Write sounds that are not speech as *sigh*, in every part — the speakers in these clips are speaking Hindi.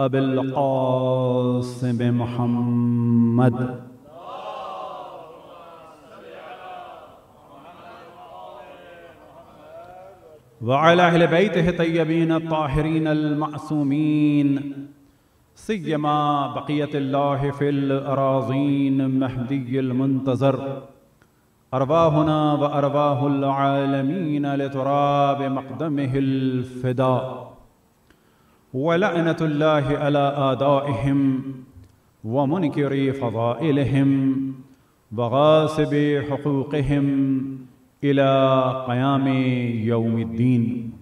अबिलकासम मोहम्मद वालबैत तयबीन ताहरीन अलमासूमीन सैमा बक़ीतफ़िलराजीन महदीमतज़र अरवाहना व अरवाहलमीन लतराब मकदम हिलफ़िदा ولعنة الله على آدائهم ومنكري فضائلهم وغاصبي حقوقهم إلى قيام يوم الدين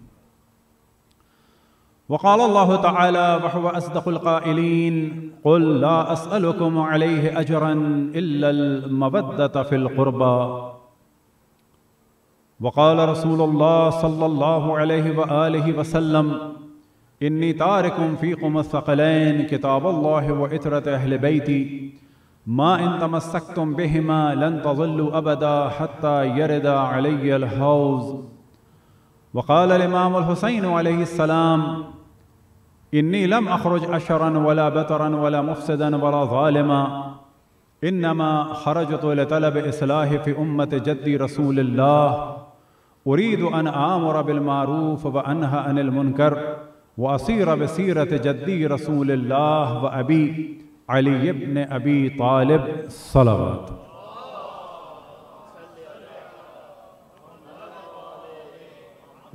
وقال الله تعالى وهو أصدق القائلين قل لا أسألكم عليه أجرا إلا المبدة في القربى وقال رسول الله صلى الله عليه وآله وسلم إني تارك فيكم الثقلين كتاب الله وإترة أهل بيتي ما إن تمسكتم بهما لن تظلوا أبدا حتى يرد علي الحوز وقال الإمام الحسين عليه السلام إني لم أخرج أشرا ولا بترا ولا مفسدا ولا ظالما إنما خرجت لطلب إصلاح في أمة جدي رسول الله أريد أن آمر بالمعروف وأنهى عن المنكر वसीर بسيره جدي رسول الله وابي علي ابن ابي طالب صلوات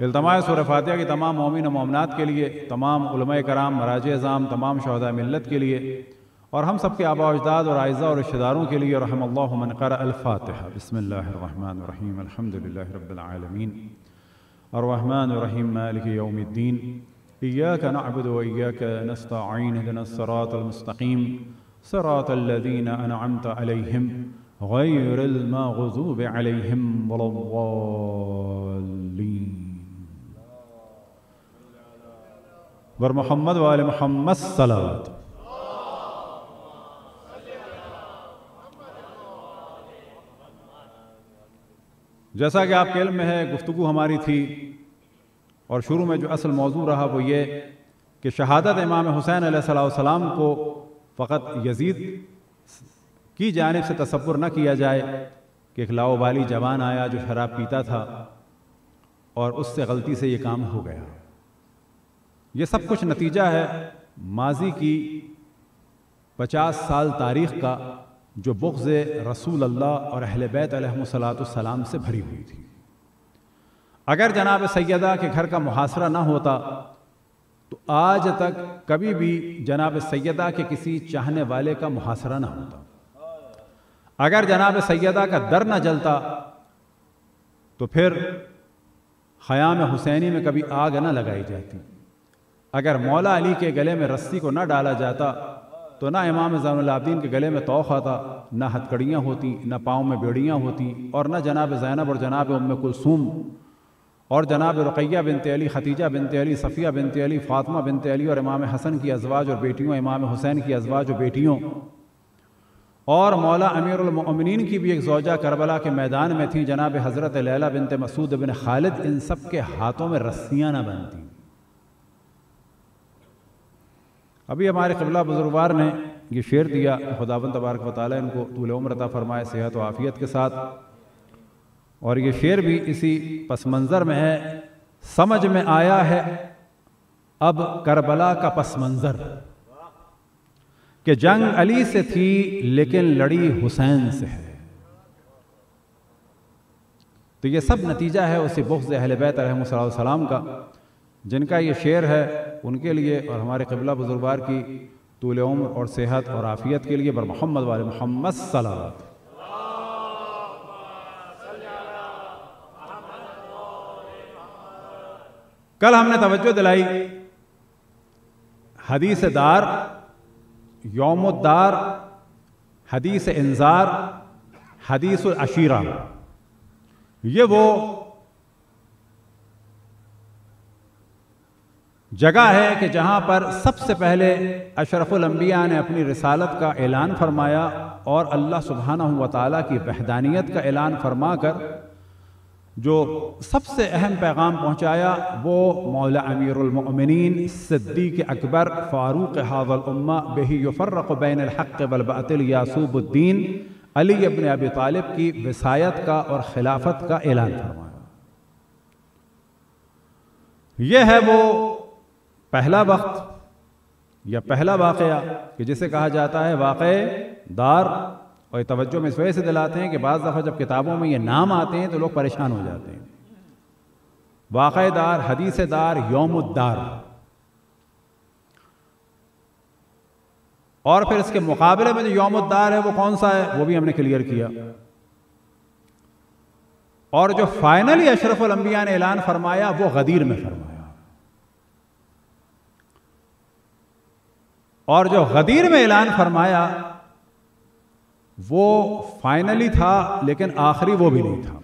इल्तमाय सूर फातिहा की तमाम मोमिन मोमनात के लिए तमाम उलम कराम मराज अजाम तमाम शहदा मिलत के लिए और हम सब के आबा अजदाद और आयज़ा और रिश्तेदारों के लिए रहमल्लामन कर अल्फ़ातहा बसमीम अलहमदिल्लाबीआलमीन और रहमान रहीम मालिक यौमद्दीन إياك نعبد وإياك نستعين اهدنا الصراط المستقيم صراط الذين أنعمت عليهم غير المغضوب عليهم ولا الضالين بر محمد وآل محمد جیسا کہ آپ کے علم میں ہے گفتگو ہماری تھی और शुरू में जो असल मौजू रहा वो ये कि शहादत इमाम हुसैन आसलम को फ़कत यजीद की जानब से तस्वुर न किया जाए कि एक लाओबाली जवान आया जो शराब पीता था और उससे गलती से ये काम हो गया ये सब कुछ नतीजा है माजी की पचास साल तारीख का जो बुग्ज़ रसूल अल्लाह और अहल बैत सलाम से भरी हुई थी अगर जनाब सैदा के घर का मुहासरा ना होता तो आज तक कभी भी जनाब सैदा के किसी चाहने वाले का मुहासरा ना होता अगर जनाब सैदा का दर ना जलता तो फिर हयाम हुसैनी में कभी आग ना लगाई जाती अगर मौला अली के गले में रस्सी को ना डाला जाता तो ना इमाम जैनलाब्दीन के गले में तोहफा आता ना हथकड़ियाँ होती ना पाँव में बेड़ियाँ होती और ना जनाब जैनब और जनाब उम कुलसूम और जनाब रुकैया बिनते अली खतीजा बिनते अली सफ़िया बिनते अली फातमा बिनते अली और इमाम हसन की अजवाज और बेटियों इमाम हुसैन की अजवाज और बेटियों और मौला अमीरमिन की भी एक जोजा करबला के मैदान में थी जनाब हज़रत लैला बिनते मसूद बिन खालिद इन सब के हाथों में रस्सियाँ ना बनती अभी हमारे कबला बुजुर्गवार ने ये शेर दिया खुदाबंद तबारक वाली इनको तूल उम्रता फरमाए सेहत व आफ़ियत के साथ और ये शेर भी इसी पस मंज़र में है समझ में आया है अब करबला का पस मंज़र कि जंग अली से थी लेकिन लड़ी हुसैन से है तो ये सब नतीजा है उसी बुख्ज अहल बैत सलाम का जिनका ये शेर है उनके लिए और हमारे कबला बुजुर्गार की तूल उम्र और सेहत और आफ़ियत के लिए बर मोहम्मद वाले मोहम्मद सलावत कल हमने तवज्जो दिलाई हदीस दार यौमुद्दार हदीस इंजार हदीस अशीरा ये वो जगह है कि जहां पर सबसे पहले अशरफुल ने अपनी रिसालत का ऐलान फरमाया और अल्लाह सुबहाना हुआ ताला की वहदानियत का ऐलान फरमाकर जो सबसे अहम पैगाम पहुँचाया वो मौला अमीरमिन सद्दीक अकबर फ़ारूक उम्मा बेही यफ़र्रक बैन हक़ वलबातिल यासूबुद्दीन अली अबन अब तालिब की वसायत का और खिलाफत का ऐलान फरमाया यह है वो पहला वक्त या पहला वाक़ कि जिसे कहा जाता है वाक़ दार और तवज्जो में इस वजह से दिलाते हैं कि बज़ दफ़ा जब किताबों में ये नाम आते हैं तो लोग परेशान हो जाते हैं वाक़ार हदीसदार योमुद्दार और फिर इसके मुकाबले में जो योमुद्दार है वो कौन सा है वो भी हमने क्लियर किया और जो फाइनली लंबिया ने ऐलान फरमाया वो गदीर में फरमाया और जो गदीर में ऐलान फरमाया वो फाइनली था लेकिन आखिरी वो भी नहीं था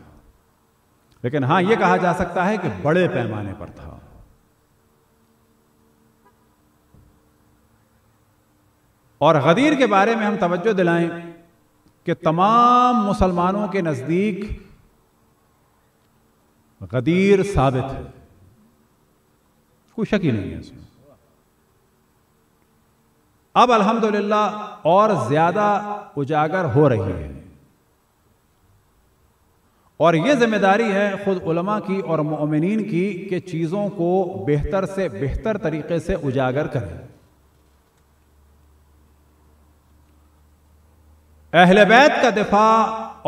लेकिन हां यह कहा जा सकता है कि बड़े पैमाने पर था और गदीर के बारे में हम तवज्जो दिलाएं कि तमाम मुसलमानों के नजदीक गदीर साबित है कोई शक ही नहीं है इसमें अब अल्हम्दुलिल्लाह और ज्यादा उजागर हो रही है और यह जिम्मेदारी है खुद उलमा की और ममिन की कि चीज़ों को बेहतर से बेहतर तरीके से उजागर करें अहल बैत का दिफा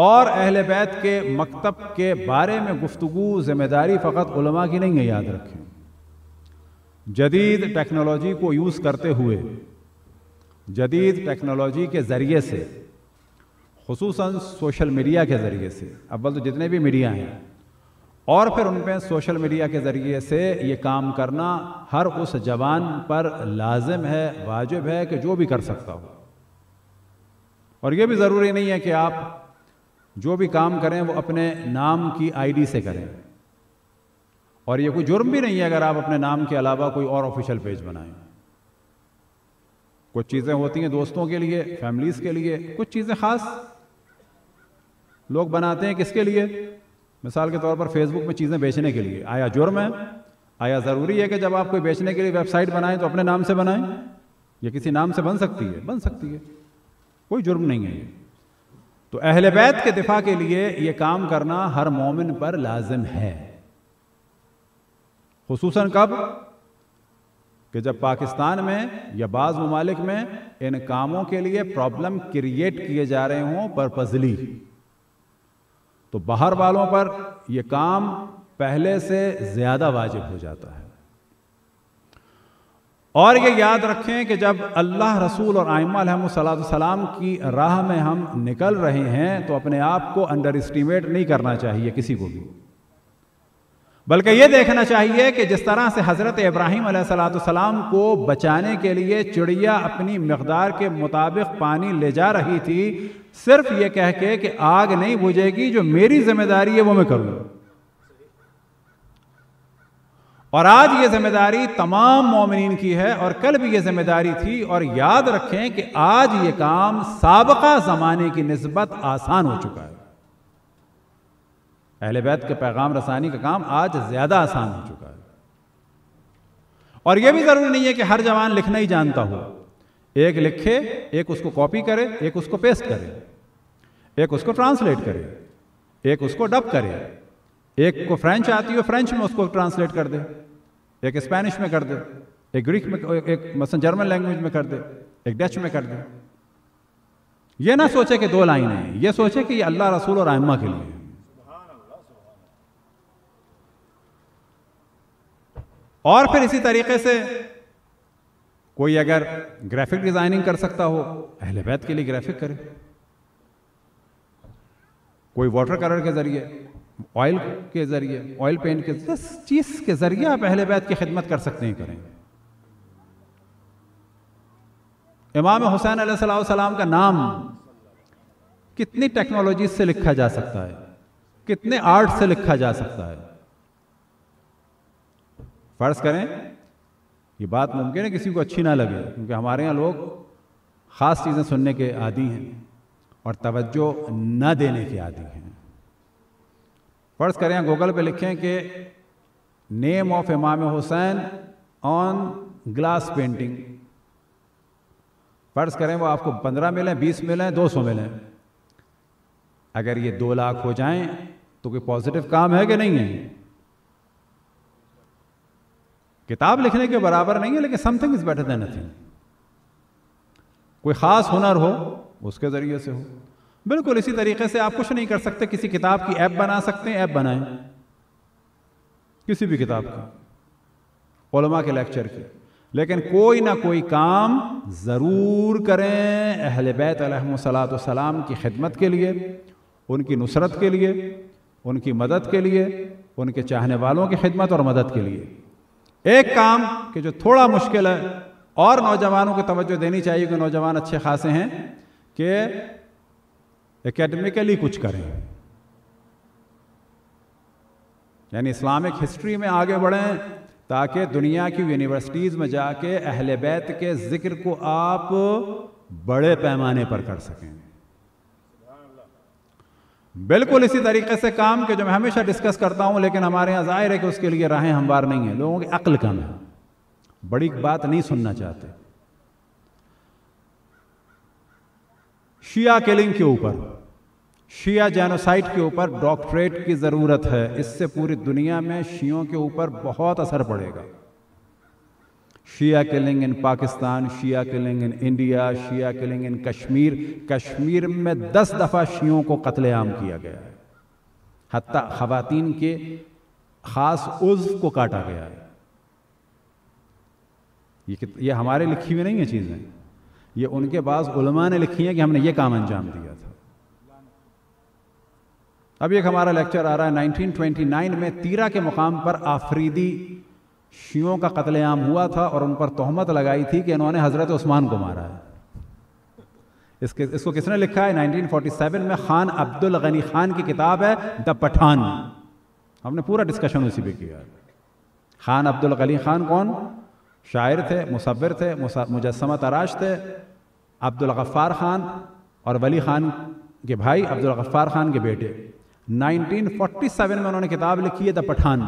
और अहले बैत के मकतब के बारे में गुफ्तु जिम्मेदारी फ़कत उलमा की नहीं है याद रखें जदीद टेक्नोलॉजी को यूज़ करते हुए जदीद टेक्नोलॉजी के ज़रिए से खसूस सोशल मीडिया के ज़रिए से अव्वल तो जितने भी मीडिया हैं और फिर उन पर सोशल मीडिया के ज़रिए से ये काम करना हर उस जवान पर लाजिम है वाजिब है कि जो भी कर सकता हो और ये भी ज़रूरी नहीं है कि आप जो भी काम करें वो अपने नाम की आईडी से करें और ये कोई जुर्म भी नहीं है अगर आप अपने नाम के अलावा कोई और ऑफिशियल पेज बनाएं कुछ चीज़ें होती हैं दोस्तों के लिए फैमिलीज़ के लिए कुछ चीज़ें ख़ास लोग बनाते हैं किसके लिए मिसाल के तौर पर फेसबुक में चीज़ें बेचने के लिए आया जुर्म है आया ज़रूरी है कि जब आप कोई बेचने के लिए वेबसाइट बनाएं तो अपने नाम से बनाएं या किसी नाम से बन सकती है बन सकती है कोई जुर्म नहीं है ये तो अहल बैत के दिफा के लिए ये काम करना हर मोमिन पर लाजिम है खसूस कब कि जब पाकिस्तान में या बाज़ ममालिक में इन कामों के लिए प्रॉब्लम क्रिएट किए जा रहे हों पजली तो बाहर वालों पर यह काम पहले से ज़्यादा वाजिब हो जाता है और ये याद रखें कि जब अल्लाह रसूल और आयमा सलाम की राह में हम निकल रहे हैं तो अपने आप को अंडर इस्टीमेट नहीं करना चाहिए किसी को भी बल्कि ये देखना चाहिए कि जिस तरह से हज़रत इब्राहिम सलाम को बचाने के लिए चिड़िया अपनी मकदार के मुताबिक पानी ले जा रही थी सिर्फ ये कह के कि आग नहीं बुझेगी जो मेरी जिम्मेदारी है वो मैं करूँगा और आज ये जिम्मेदारी तमाम मोमिन की है और कल भी ये जिम्मेदारी थी और याद रखें कि आज ये काम सबका ज़माने की नस्बत आसान हो चुका है अहल बैत के पैगाम रसानी का काम आज ज़्यादा आसान हो चुका है और यह भी ज़रूरी नहीं है कि हर जवान लिखना ही जानता हो एक लिखे एक उसको कॉपी करे एक उसको पेस्ट करे एक उसको ट्रांसलेट करे एक उसको डब करे एक को फ्रेंच आती हो फ्रेंच में उसको ट्रांसलेट कर दे एक स्पेनिश में कर दे एक ग्रीक में एक मसलन जर्मन लैंग्वेज में कर दे एक डच में कर दे ये ना सोचे कि दो लाइनें हैं ये सोचे कि ये अल्लाह रसूल और आयमा के लिए और फिर इसी तरीके से कोई अगर ग्राफिक डिजाइनिंग कर सकता हो अहले बैत के लिए ग्राफिक करे कोई वाटर कलर के जरिए ऑयल के जरिए ऑयल पेंट के जिस चीज के जरिए आप अहले बैत की खिदमत कर सकते हैं करें इमाम हुसैन सलाम का नाम कितनी टेक्नोलॉजी से लिखा जा सकता है कितने आर्ट से लिखा जा सकता है फ़र्ज़ करें ये बात मुमकिन है किसी को अच्छी ना लगे क्योंकि हमारे यहाँ लोग ख़ास चीज़ें सुनने के आदि हैं और तवज्जो न देने के आदि हैं फ़र्ज़ करें गूगल पे लिखें कि नेम ऑफ इमाम हुसैन ऑन ग्लास पेंटिंग फ़र्ज़ करें वो आपको पंद्रह मिलें बीस मिलें दो सौ मिलें अगर ये दो लाख हो जाएं तो कोई पॉजिटिव काम है कि नहीं है किताब लिखने के बराबर नहीं है लेकिन something is better than nothing कोई खास हुनर हो उसके जरिए से हो बिल्कुल इसी तरीके से आप कुछ नहीं कर सकते किसी किताब की ऐप बना सकते हैं ऐप बनाएं किसी भी किताब का ओलमा के लेक्चर की लेकिन कोई ना कोई काम ज़रूर करें अहल बैत सलाम की खिदमत के लिए उनकी नुसरत के लिए उनकी मदद के लिए उनके चाहने वालों की खिदमत और मदद के लिए एक काम कि जो थोड़ा मुश्किल है और नौजवानों को तवज्जो देनी चाहिए कि नौजवान अच्छे खासे हैं कि एकेडमिकली कुछ करें यानी इस्लामिक हिस्ट्री में आगे बढ़ें ताकि दुनिया की यूनिवर्सिटीज़ में जाके अहल बैत के ज़िक्र को आप बड़े पैमाने पर कर सकें बिल्कुल इसी तरीके से काम के जो मैं हमेशा डिस्कस करता हूं लेकिन हमारे यहां जाहिर है कि उसके लिए राहें हमवार नहीं है लोगों की अक्ल कम है बड़ी बात नहीं सुनना चाहते शिया किलिंग के ऊपर शिया जेनोसाइट के ऊपर डॉक्टरेट की ज़रूरत है इससे पूरी दुनिया में शियों के ऊपर बहुत असर पड़ेगा Shia killing in Pakistan, Shia killing in India, Shia killing in Kashmir Kashmir में दस दफ़ा शियों को कत्लेआम किया गया है हती ख़वान के ख़ास उज्व को काटा गया है ये ये हमारे लिखी हुई नहीं है चीज़ें ये उनके पास उलमा ने लिखी है कि हमने ये काम अंजाम दिया था अब एक हमारा लेक्चर आ रहा है 1929 में तीरा के मुकाम पर आफरीदी शियों का कत्लेआम हुआ था और उन पर तोहमत लगाई थी कि इन्होंने हज़रत उस्मान को मारा है इसके इसको किसने लिखा है 1947 में खान अब्दुल गनी खान की किताब है द पठान हमने पूरा डिस्कशन उसी पे किया खान अब्दुल गनी खान कौन शायर थे मुसविर थे मुजस्मा तराश थे अब्दुल गफ्फार खान और वली खान के भाई अब्दुल गफ्फार खान के बेटे 1947 में उन्होंने किताब लिखी है द पठान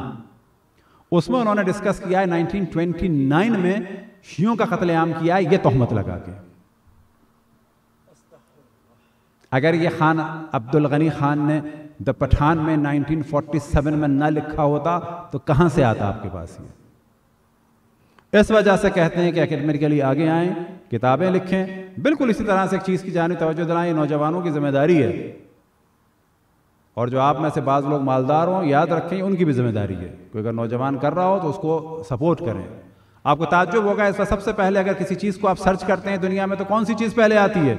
उसमें उन्होंने डिस्कस किया है 1929 में शियों का कत्लेआम किया है ये तोहमत लगा के अगर ये खान अब्दुल गनी खान ने द पठान में 1947 में ना लिखा होता तो कहां से आता आपके पास ये इस वजह से कहते हैं कि के लिए आगे आए किताबें लिखें बिल्कुल इसी तरह से एक चीज़ की जानी तोज्जो दिलाएं नौजवानों की जिम्मेदारी है और जो आप में से बाज़ लोग मालदार हों याद रखें उनकी भी जिम्मेदारी है कोई अगर नौजवान कर रहा हो तो उसको सपोर्ट करें आपको ताजुब होगा इसका सबसे पहले अगर किसी चीज़ को आप सर्च करते हैं दुनिया में तो कौन सी चीज़ पहले आती है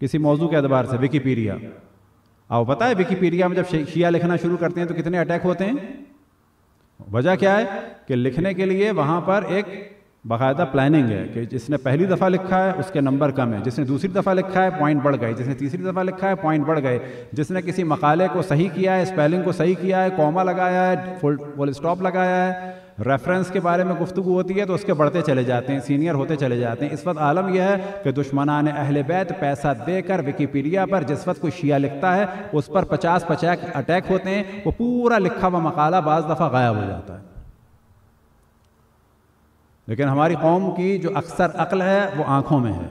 किसी मौजू के अतबार से विकीपीडिया आपको पता है विकीपीडिया में जब शिया लिखना शुरू करते हैं तो कितने अटैक होते हैं वजह क्या है कि लिखने के लिए वहाँ पर एक बाकायदा प्लानिंग है कि जिसने पहली दफ़ा लिखा है उसके नंबर कम है जिसने दूसरी दफ़ा लिखा है पॉइंट बढ़ गए जिसने तीसरी दफ़ा लिखा है पॉइंट बढ़ गए जिसने किसी मकाले को सही किया है स्पेलिंग को सही किया है कॉमा लगाया है फुल फुल स्टॉप लगाया है रेफरेंस के बारे में गुफ्तु होती है तो उसके बढ़ते चले जाते हैं सीनियर होते चले जाते हैं इस वक्त आलम यह है कि दुश्मना ने अहल बैत पैसा देकर विकीपीडिया पर जिस वक्त कोई शिया लिखता है उस पर पचास पचास अटैक होते हैं वो पूरा लिखा हुआ मकाला बज दफ़ा गायब हो जाता है लेकिन हमारी कौम की जो अक्सर अक्ल है वो आंखों में है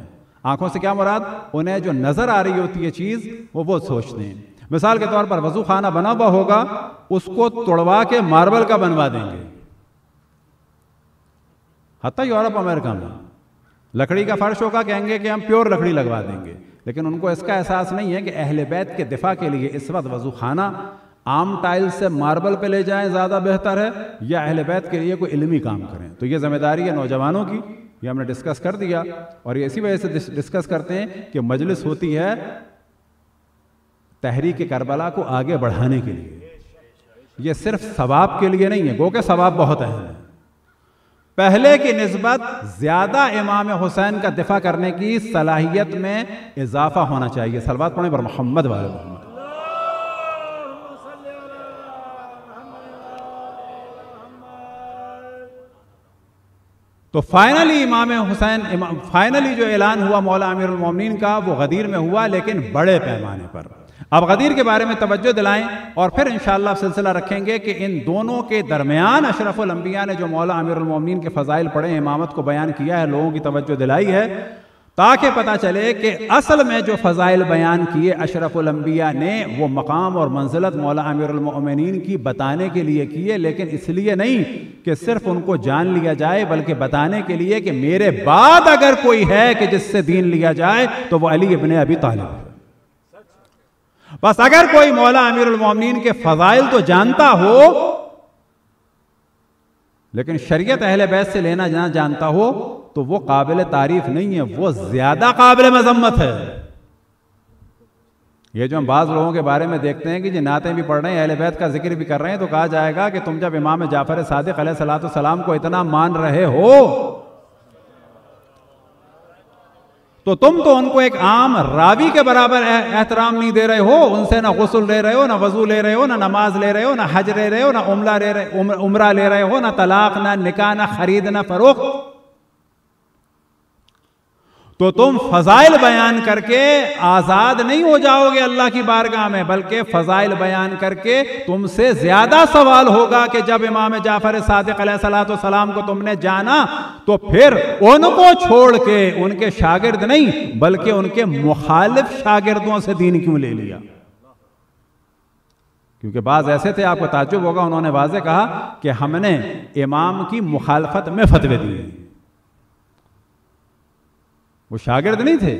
आंखों से क्या मुराद उन्हें जो नज़र आ रही होती है चीज़ वो वो सोचते हैं मिसाल के तौर पर वजू खाना बना हुआ होगा उसको तोड़वा के मार्बल का बनवा देंगे हत्या यूरोप अमेरिका में लकड़ी का फर्श होगा कहेंगे कि हम प्योर लकड़ी लगवा देंगे लेकिन उनको इसका एहसास नहीं है कि अहल बैत के दिफा के लिए इस वक्त वजू खाना आम टाइल से मार्बल पे ले जाएं ज़्यादा बेहतर है या अहल बैत के लिए कोई इलमी काम करें तो ये जिम्मेदारी है नौजवानों की ये हमने डिस्कस कर दिया और ये इसी वजह से डिस्कस करते हैं कि मजलिस होती है तहरीक करबला को आगे बढ़ाने के लिए ये सिर्फ सवाब के लिए नहीं है गो के सवाब बहुत अहम है पहले की नस्बत ज्यादा इमाम हुसैन का दिफा करने की सलाहियत में इजाफा होना चाहिए सलवात पढ़े पर मोहम्मद वाले तो फाइनली इमाम हुसैन फाइनली जो ऐलान हुआ मौला अमीरमिन का वो गदीर में हुआ लेकिन बड़े पैमाने पर अब गदीर के बारे में तवज्जो दिलाएं और फिर इंशाल्लाह सिलसिला रखेंगे कि इन दोनों के दरमियान अशरफुल अंबिया ने जो मौला अमीरमिन के फजाइल पढ़े इमामत को बयान किया है लोगों की तवज्जो दिलाई है ताकि पता चले कि असल में जो फ़जाइल बयान किए अशरफुलम्बिया ने वो मकाम और मंजिलत मौला अमीरमिन की बताने के लिए किए लेकिन इसलिए नहीं कि सिर्फ उनको जान लिया जाए बल्कि बताने के लिए कि मेरे बाद अगर कोई है कि जिससे दीन लिया जाए तो वह अली इबन अभी तालब है बस अगर कोई मौला अमीरमिन के फ़जाइल तो जानता हो लेकिन शरीय अहल बैस से लेना जाना जानता हो तो वो काबिल तारीफ नहीं है वो ज्यादा काबिल मजम्मत है ये जो हम बाज़ लोगों के बारे में देखते हैं कि जी नातें भी पढ़ रहे हैं अहल बैत का जिक्र भी कर रहे हैं तो कहा जाएगा कि तुम जब इमाम जाफर सादिक सलाम को इतना मान रहे हो तो तुम तो उनको एक आम रावी के बराबर एहतराम नहीं दे रहे हो उनसे ना गसल ले रहे हो ना वजू ले रहे हो ना नमाज ले रहे हो ना हज ले रहे हो ना उमला ले रहे उम्र, उम्रा ले रहे हो ना तलाक ना निकाह ना खरीद ना फरोख्त तो तुम फजाइल बयान करके आजाद नहीं हो जाओगे अल्लाह की बारगाह में बल्कि फजाइल बयान करके तुमसे ज्यादा सवाल होगा कि जब इमाम जाफर सादिक सलाम को तुमने जाना तो फिर उनको छोड़ के उनके शागिर्द नहीं बल्कि उनके मुखालिफ शागिर्दों से दीन क्यों ले लिया क्योंकि बाज ऐसे थे आपको ताजुब होगा उन्होंने वाजे कहा कि हमने इमाम की मुखालफत में फतवे दिए वो शागिर्द नहीं थे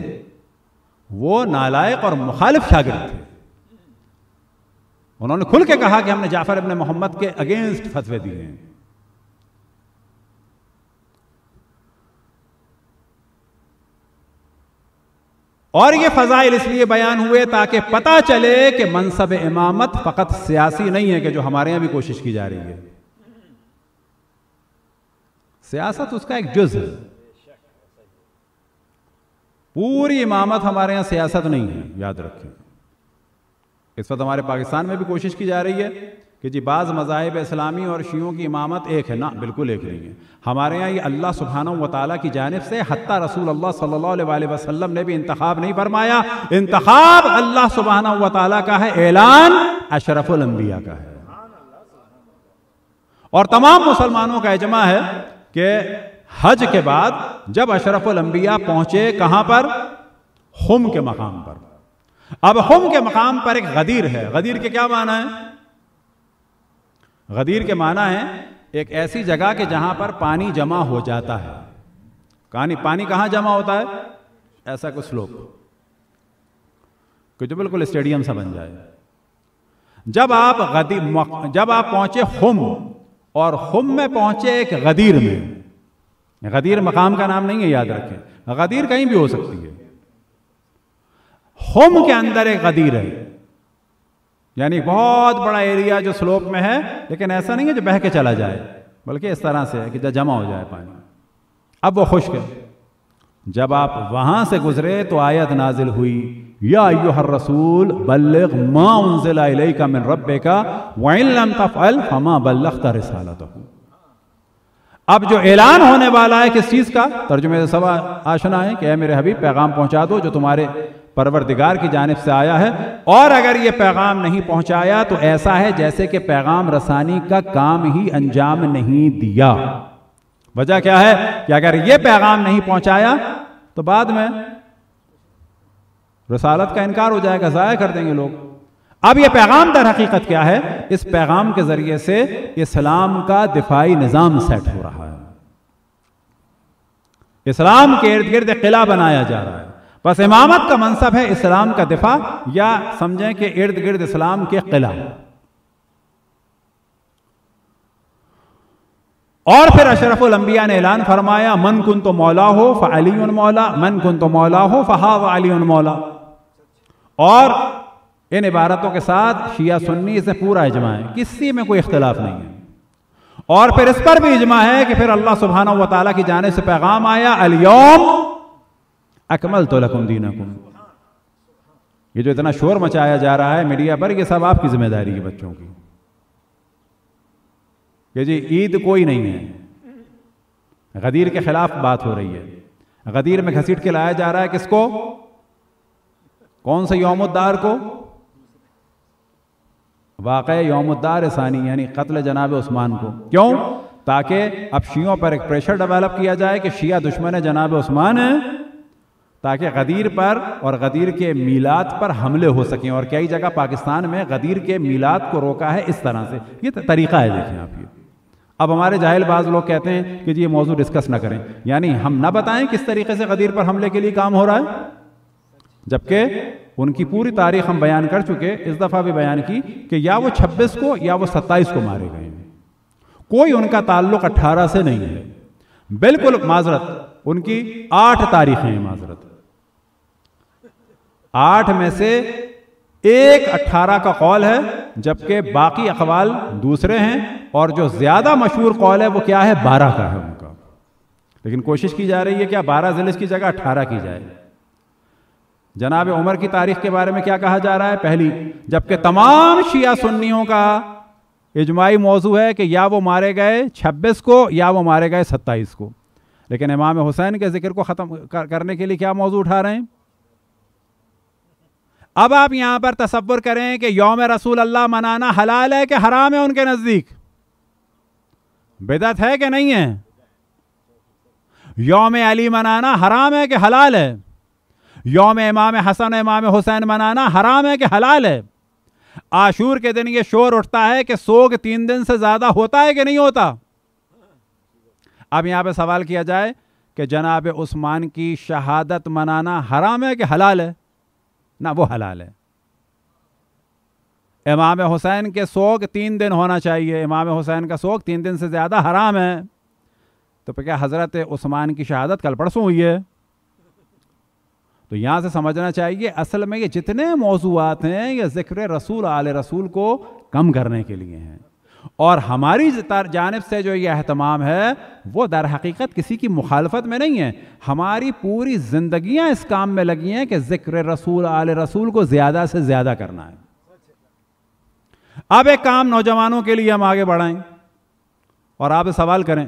वो नालायक और मुखालिफ शागिर्द थे उन्होंने खुल के कहा कि हमने जाफर अपने मोहम्मद के अगेंस्ट फतवे दिए हैं और ये फजाइल इसलिए बयान हुए ताकि पता चले कि मनसब इमामत फकत सियासी नहीं है कि जो हमारे यहां भी कोशिश की जा रही है सियासत उसका एक जुज है पूरी इमामत हमारे यहाँ सियासत नहीं है याद रखें इस वक्त हमारे पाकिस्तान में भी कोशिश की जा रही है कि जी बाज़ मज़ाहब इस्लामी और शियों की इमामत एक है ना बिल्कुल एक नहीं है हमारे यहाँ ये अल्लाह सुबहाना व की जानब से हती रसूल अल्लाह सल्लल्लाहु अलैहि वसल्लम ने भी इंतखब नहीं फरमाया इंतखब अल्लाह सुबहाना व का है ऐलान अशरफुलम्बिया का है और तमाम मुसलमानों का अजमा है कि हज के बाद जब अशरफुल अंबिया पहुंचे कहां पर हुम के मकाम पर अब हुम के मकाम पर एक गदीर है गदीर के क्या माना है गदीर के माना है एक ऐसी जगह के जहां पर पानी जमा हो जाता है कहानी पानी कहां जमा होता है ऐसा कुछ लोग कि जो बिल्कुल स्टेडियम सा बन जाए जब आप गदी जब आप पहुंचे हुम और हुम में पहुंचे एक गदीर में गदीर मकाम का नाम नहीं है याद रखें गदीर कहीं भी हो सकती है होम के अंदर एक गदीर है यानी बहुत बड़ा एरिया जो स्लोप में है लेकिन ऐसा नहीं है जो बह के चला जाए बल्कि इस तरह से है कि जमा हो जाए पानी अब वो खुश्क है जब आप वहां से गुजरे तो आयत नाजिल हुई या हर रसूल बल्लग माउन का मिन रब का का फल हमा बल्लख का तो हूं अब जो ऐलान होने वाला है किस चीज़ का तर्जुमे सब आशना है कि मेरे हबीब पैगाम पहुंचा दो जो तुम्हारे परवरदिगार की जानब से आया है और अगर ये पैगाम नहीं पहुंचाया तो ऐसा है जैसे कि पैगाम रसानी का काम ही अंजाम नहीं दिया वजह क्या है कि अगर ये पैगाम नहीं पहुंचाया तो बाद में रसालत का इनकार हो जाएगा ज़ाया कर देंगे लोग अब यह पैगाम दर हकीकत क्या है इस पैगाम के जरिए से इस्लाम का दिफाई निज़ाम सेट हो रहा है इस्लाम के इर्द गिर्द किला बनाया जा रहा है बस इमामत का मनसब है इस्लाम का दिफा या समझें कि इर्द गिर्द इस्लाम के किला और फिर अशरफुलंबिया ने ऐलान फरमाया मन कुन तो मौला हो फ अली मौला मन कुन तो मौला हो फहा वाली मौला और इन इबारतों के साथ शिया सुन्नी से पूरा इजमा है किसी में कोई इख्तलाफ नहीं है और फिर इस पर भी इजमा है कि फिर अल्लाह सुबहाना व ताला की जाने से पैगाम आया अलियोम अकमल तो लकुम दीनकुम ये जो इतना शोर मचाया जा रहा है मीडिया पर यह सब आपकी जिम्मेदारी है बच्चों की कि जी ईद कोई नहीं है गदीर के खिलाफ बात हो रही है गदीर में घसीट के लाया जा रहा है किसको कौन से यौमुद्दार को वाक़ योमदार सानी यानी कत्ल जनाब उस्मान को क्यों ताकि अब शियों पर एक प्रेशर डेवलप किया जाए कि शिया दुश्मन जनाब उस्मान है ताकि गदीर पर और गदीर के मीलाद पर हमले हो सकें और कई जगह पाकिस्तान में गदीर के मीलाद को रोका है इस तरह से ये तरीका है देखें आप ये अब हमारे जाहिल बाज लोग कहते हैं कि जी ये मौजूद डिस्कस ना करें यानी हम ना बताएं किस तरीके से गदीर पर हमले के लिए काम हो रहा है जबकि उनकी पूरी तारीख हम बयान कर चुके इस दफ़ा भी बयान की कि या वो 26 को या वो 27 को मारे गए कोई उनका ताल्लुक 18 से नहीं है बिल्कुल माजरत उनकी आठ तारीखें हैं माजरत आठ में से एक अट्ठारह का कौल है जबकि बाकी अखवाल दूसरे हैं और जो ज्यादा मशहूर कौल है वो क्या है बारह का है उनका लेकिन कोशिश की जा रही है क्या बारह जिले की जगह अट्ठारह की जाए जनाब उमर की तारीख के बारे में क्या कहा जा रहा है पहली जबकि तमाम शिया सुन्नियों का इजमाही मौजू है कि या वो मारे गए 26 को या वो मारे गए 27 को लेकिन इमाम हुसैन के जिक्र को ख़त्म कर, करने के लिए क्या मौजू उठा रहे हैं अब आप यहां पर तस्वुर करें कि योम रसूल अल्लाह मनाना हलाल है कि हराम है उनके नज़दीक बेदत है कि नहीं है योम अली मनाना हराम है कि हलाल है योम इमाम हसन इमाम हुसैन मनाना हराम है कि हलाल है आशूर के दिन ये शोर उठता है कि सोग तीन दिन से ज़्यादा होता है कि नहीं होता अब यहाँ पे सवाल किया जाए कि जनाब उस्मान की शहादत मनाना हराम है कि हलाल है ना वो हलाल है इमाम हुसैन के सोग तीन दिन होना चाहिए इमाम हुसैन का सोग तीन दिन से ज़्यादा हराम है तो क्या हज़रत उस्मान की शहादत कल परसों हुई है तो यहाँ से समझना चाहिए असल में ये जितने मौजूद हैं ये ज़िक्र रसूल आल रसूल को कम करने के लिए हैं और हमारी जानब से जो ये अहतमाम है वो दर हकीकत किसी की मुखालफत में नहीं है हमारी पूरी ज़िंदगियाँ इस काम में लगी हैं कि ज़िक्र रसूल आल रसूल को ज़्यादा से ज़्यादा करना है अब एक काम नौजवानों के लिए हम आगे बढ़ाएं और आप सवाल करें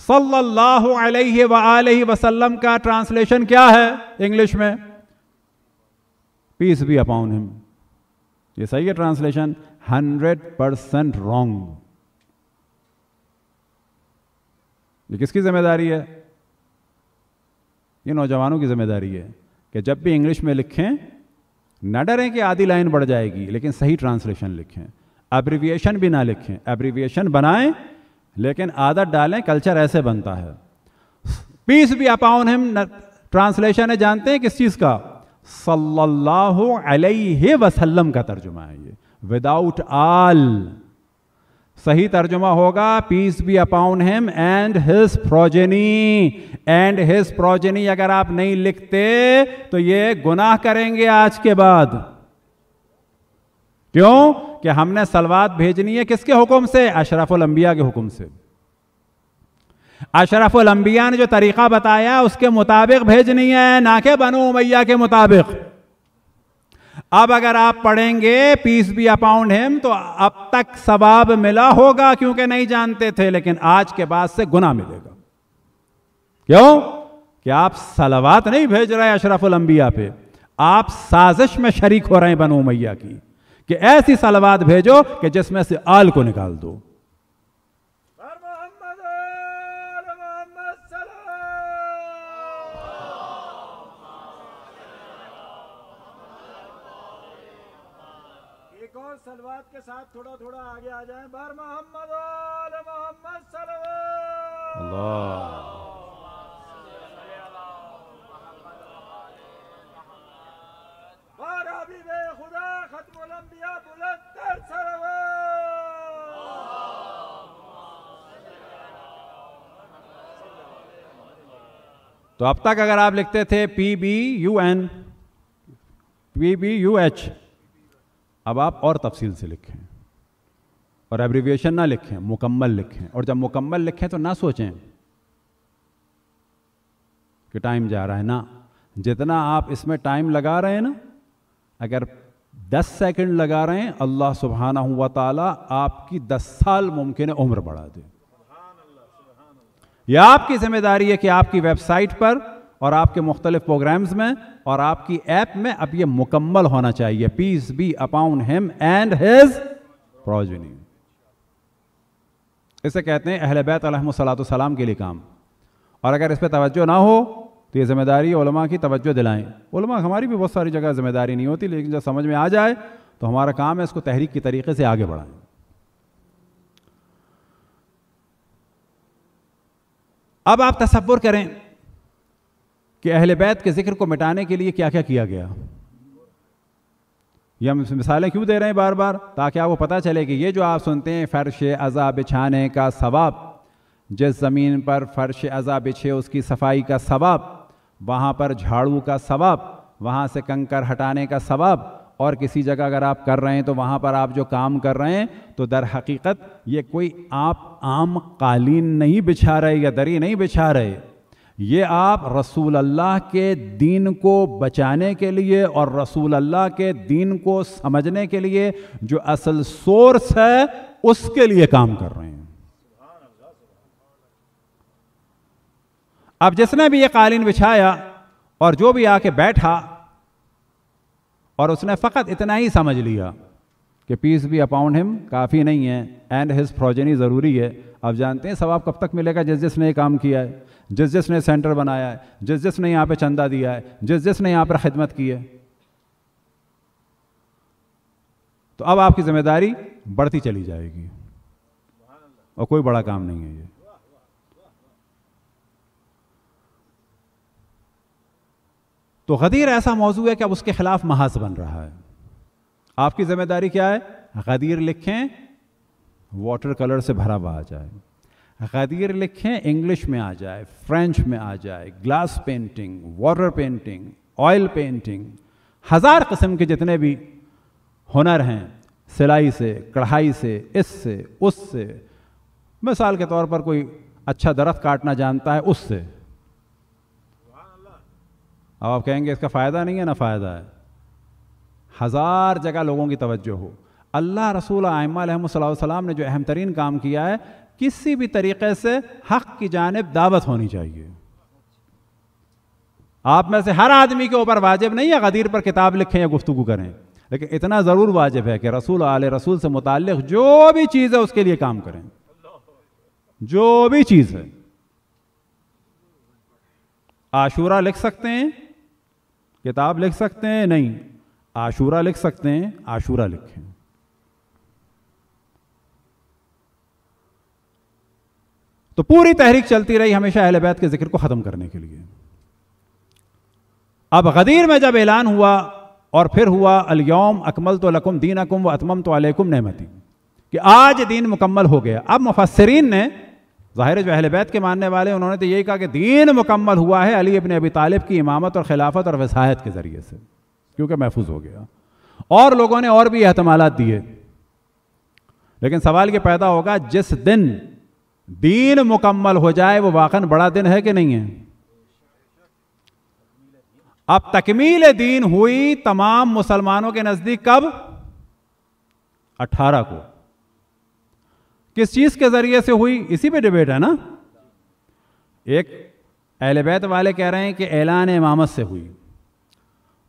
सल्लल्लाहु अलैहि वसल्लम का ट्रांसलेशन क्या है इंग्लिश में पीस बी अपॉन हिम ये सही है ट्रांसलेशन हंड्रेड परसेंट रॉन्ग ये किसकी जिम्मेदारी है ये नौजवानों की जिम्मेदारी है कि जब भी इंग्लिश में लिखें न डरें कि आधी लाइन बढ़ जाएगी लेकिन सही ट्रांसलेशन लिखें एब्रीविएशन भी ना लिखें एब्रीविएशन बनाएं लेकिन आदत डालें कल्चर ऐसे बनता है पीस भी अपाउन हिम ट्रांसलेशन है जानते हैं किस चीज़ का सल्लल्लाहु अलैहि वसल्लम का तर्जुमा है ये विदाउट आल सही तर्जुमा होगा peace be upon him and his progeny and his progeny अगर आप नहीं लिखते तो ये गुनाह करेंगे आज के बाद क्यों कि हमने सलवात भेजनी है किसके हुक्म से अशरफुल अंबिया के हुक्म से अशरफुल अंबिया ने जो तरीका बताया उसके मुताबिक भेजनी है ना के बनो उमैया के मुताबिक अब अगर आप पढ़ेंगे पीस बी अपाउंड हिम तो अब तक सवाब मिला होगा क्योंकि नहीं जानते थे लेकिन आज के बाद से गुना मिलेगा क्यों कि आप सलवात नहीं भेज रहे अशरफुल अंबिया पे आप साजिश में शरीक हो रहे हैं बनो मैया की कि ऐसी सलावाद भेजो कि जिसमें से आल को निकाल दो के साथ थोड़ा थोड़ा आगे आ जाए बार मोहम्मद मोहम्मद अल्लाह तो अब तक अगर आप लिखते थे P B U N P B U H अब आप और तफसील से लिखें और एब्रीविएशन ना लिखें मुकम्मल लिखें और जब मुकम्मल लिखें तो ना सोचें कि टाइम जा रहा है ना जितना आप इसमें टाइम लगा रहे हैं ना अगर 10 सेकंड लगा रहे हैं अल्लाह सुबहाना हुआ ताला आपकी 10 साल मुमकिन उम्र बढ़ा दे यह आपकी जिम्मेदारी है कि आपकी वेबसाइट पर और आपके मुख्तलिफ प्रोग्राम्स में और आपकी ऐप में अब यह मुकम्मल होना चाहिए peace be upon him and his progeny इसे कहते हैं अहल बैत सलाम के लिए काम और अगर इस पर तवज्जो ना हो तो ये जिम्मेदारी उलमा की तवज्जो दिलाएं उलमा हमारी भी बहुत सारी जगह जिम्मेदारी नहीं होती लेकिन जब समझ में आ जाए तो हमारा काम है इसको तहरीक के तरीके से आगे बढ़ाएं अब आप तस्वुर करें कि अहल बैत के जिक्र को मिटाने के लिए क्या क्या किया गया ये हम मिसालें क्यों दे रहे हैं बार बार ताकि आपको पता चले कि ये जो आप सुनते हैं फ़र्श अज़ा बिछाने का सवाब जिस ज़मीन पर फ़र्श अज़ा बिछे उसकी सफाई का सवाब वहाँ पर झाड़ू का सवाब वहाँ से कंकर हटाने का सवाब और किसी जगह अगर आप कर रहे हैं तो वहाँ पर आप जो काम कर रहे हैं तो दर हकीकत ये कोई आप आम कालीन नहीं बिछा रहे या दरी नहीं बिछा रहे ये आप रसूल अल्लाह के दीन को बचाने के लिए और रसूल अल्लाह के दीन को समझने के लिए जो असल सोर्स है उसके लिए काम कर रहे हैं अब जिसने भी ये कालीन बिछाया और जो भी आके बैठा और उसने फ़कत इतना ही समझ लिया कि पीस भी अपाउंड हिम काफ़ी नहीं है एंड हिज प्रोजेनी ज़रूरी है आप जानते हैं सवाब कब तक मिलेगा जिस जिसने ये काम किया है जिस जिसने सेंटर बनाया है जिस जिसने यहाँ पे चंदा दिया है जिस जिसने यहाँ पर खिदमत की है तो अब आपकी जिम्मेदारी बढ़ती चली जाएगी और कोई बड़ा काम नहीं है ये तो गदीर ऐसा मौजू है कि अब उसके खिलाफ महाज बन रहा है आपकी जिम्मेदारी क्या है गदीर लिखें वाटर कलर से भरा हुआ आ जाए गदीर लिखें इंग्लिश में आ जाए फ्रेंच में आ जाए glass painting water painting oil painting हज़ार कस्म के जितने भी हुनर हैं सिलाई से कढ़ाई से इससे उससे मिसाल के तौर पर कोई अच्छा दरख्त काटना जानता है उससे अब आप कहेंगे इसका फ़ायदा नहीं है ना फ़ायदा है हज़ार जगह लोगों की तवज्जो हो अल्लाह रसूल आयमसम ने जो अहम तरीन काम किया है किसी भी तरीके से हक की जानब दावत होनी चाहिए आप में से हर आदमी के ऊपर वाजिब नहीं है गदीर पर किताब लिखें या गुफ्तु करें लेकिन इतना ज़रूर वाजिब है कि रसूल आल रसूल से मुतल जो भी चीज़ है उसके लिए काम करें जो भी चीज़ है आशूरा लिख सकते हैं किताब लिख सकते हैं नहीं आशूरा लिख सकते हैं आशूरा लिखें तो पूरी तहरीक चलती रही हमेशा अहलबैत के जिक्र को ख़त्म करने के लिए अब गदीर में जब ऐलान हुआ और फिर हुआ अलयोम अकमल तो लकुम दीन अकुम व अतम तो अलकुम नहमती कि आज दीन मुकम्मल हो गया अब मुफसरीन ने ज़ाहिर जो अहल बैत के मानने वाले उन्होंने तो यही कहा कि दीन मुकम्मल हुआ है अली अपने अबी तालिब की इमामत और खिलाफत और वसायत के ज़रिए से क्योंकि महफूज हो गया और लोगों ने और भी अहतमालत दिए लेकिन सवाल ये पैदा होगा जिस दिन दीन मुकम्मल हो जाए वो वाकन बड़ा दिन है कि नहीं है अब तकमील दीन हुई तमाम मुसलमानों के नज़दीक कब 18 को किस चीज़ के ज़रिए से हुई इसी पे डिबेट है ना एक एहलेबैत वाले कह रहे हैं कि ऐलान इमामत से हुई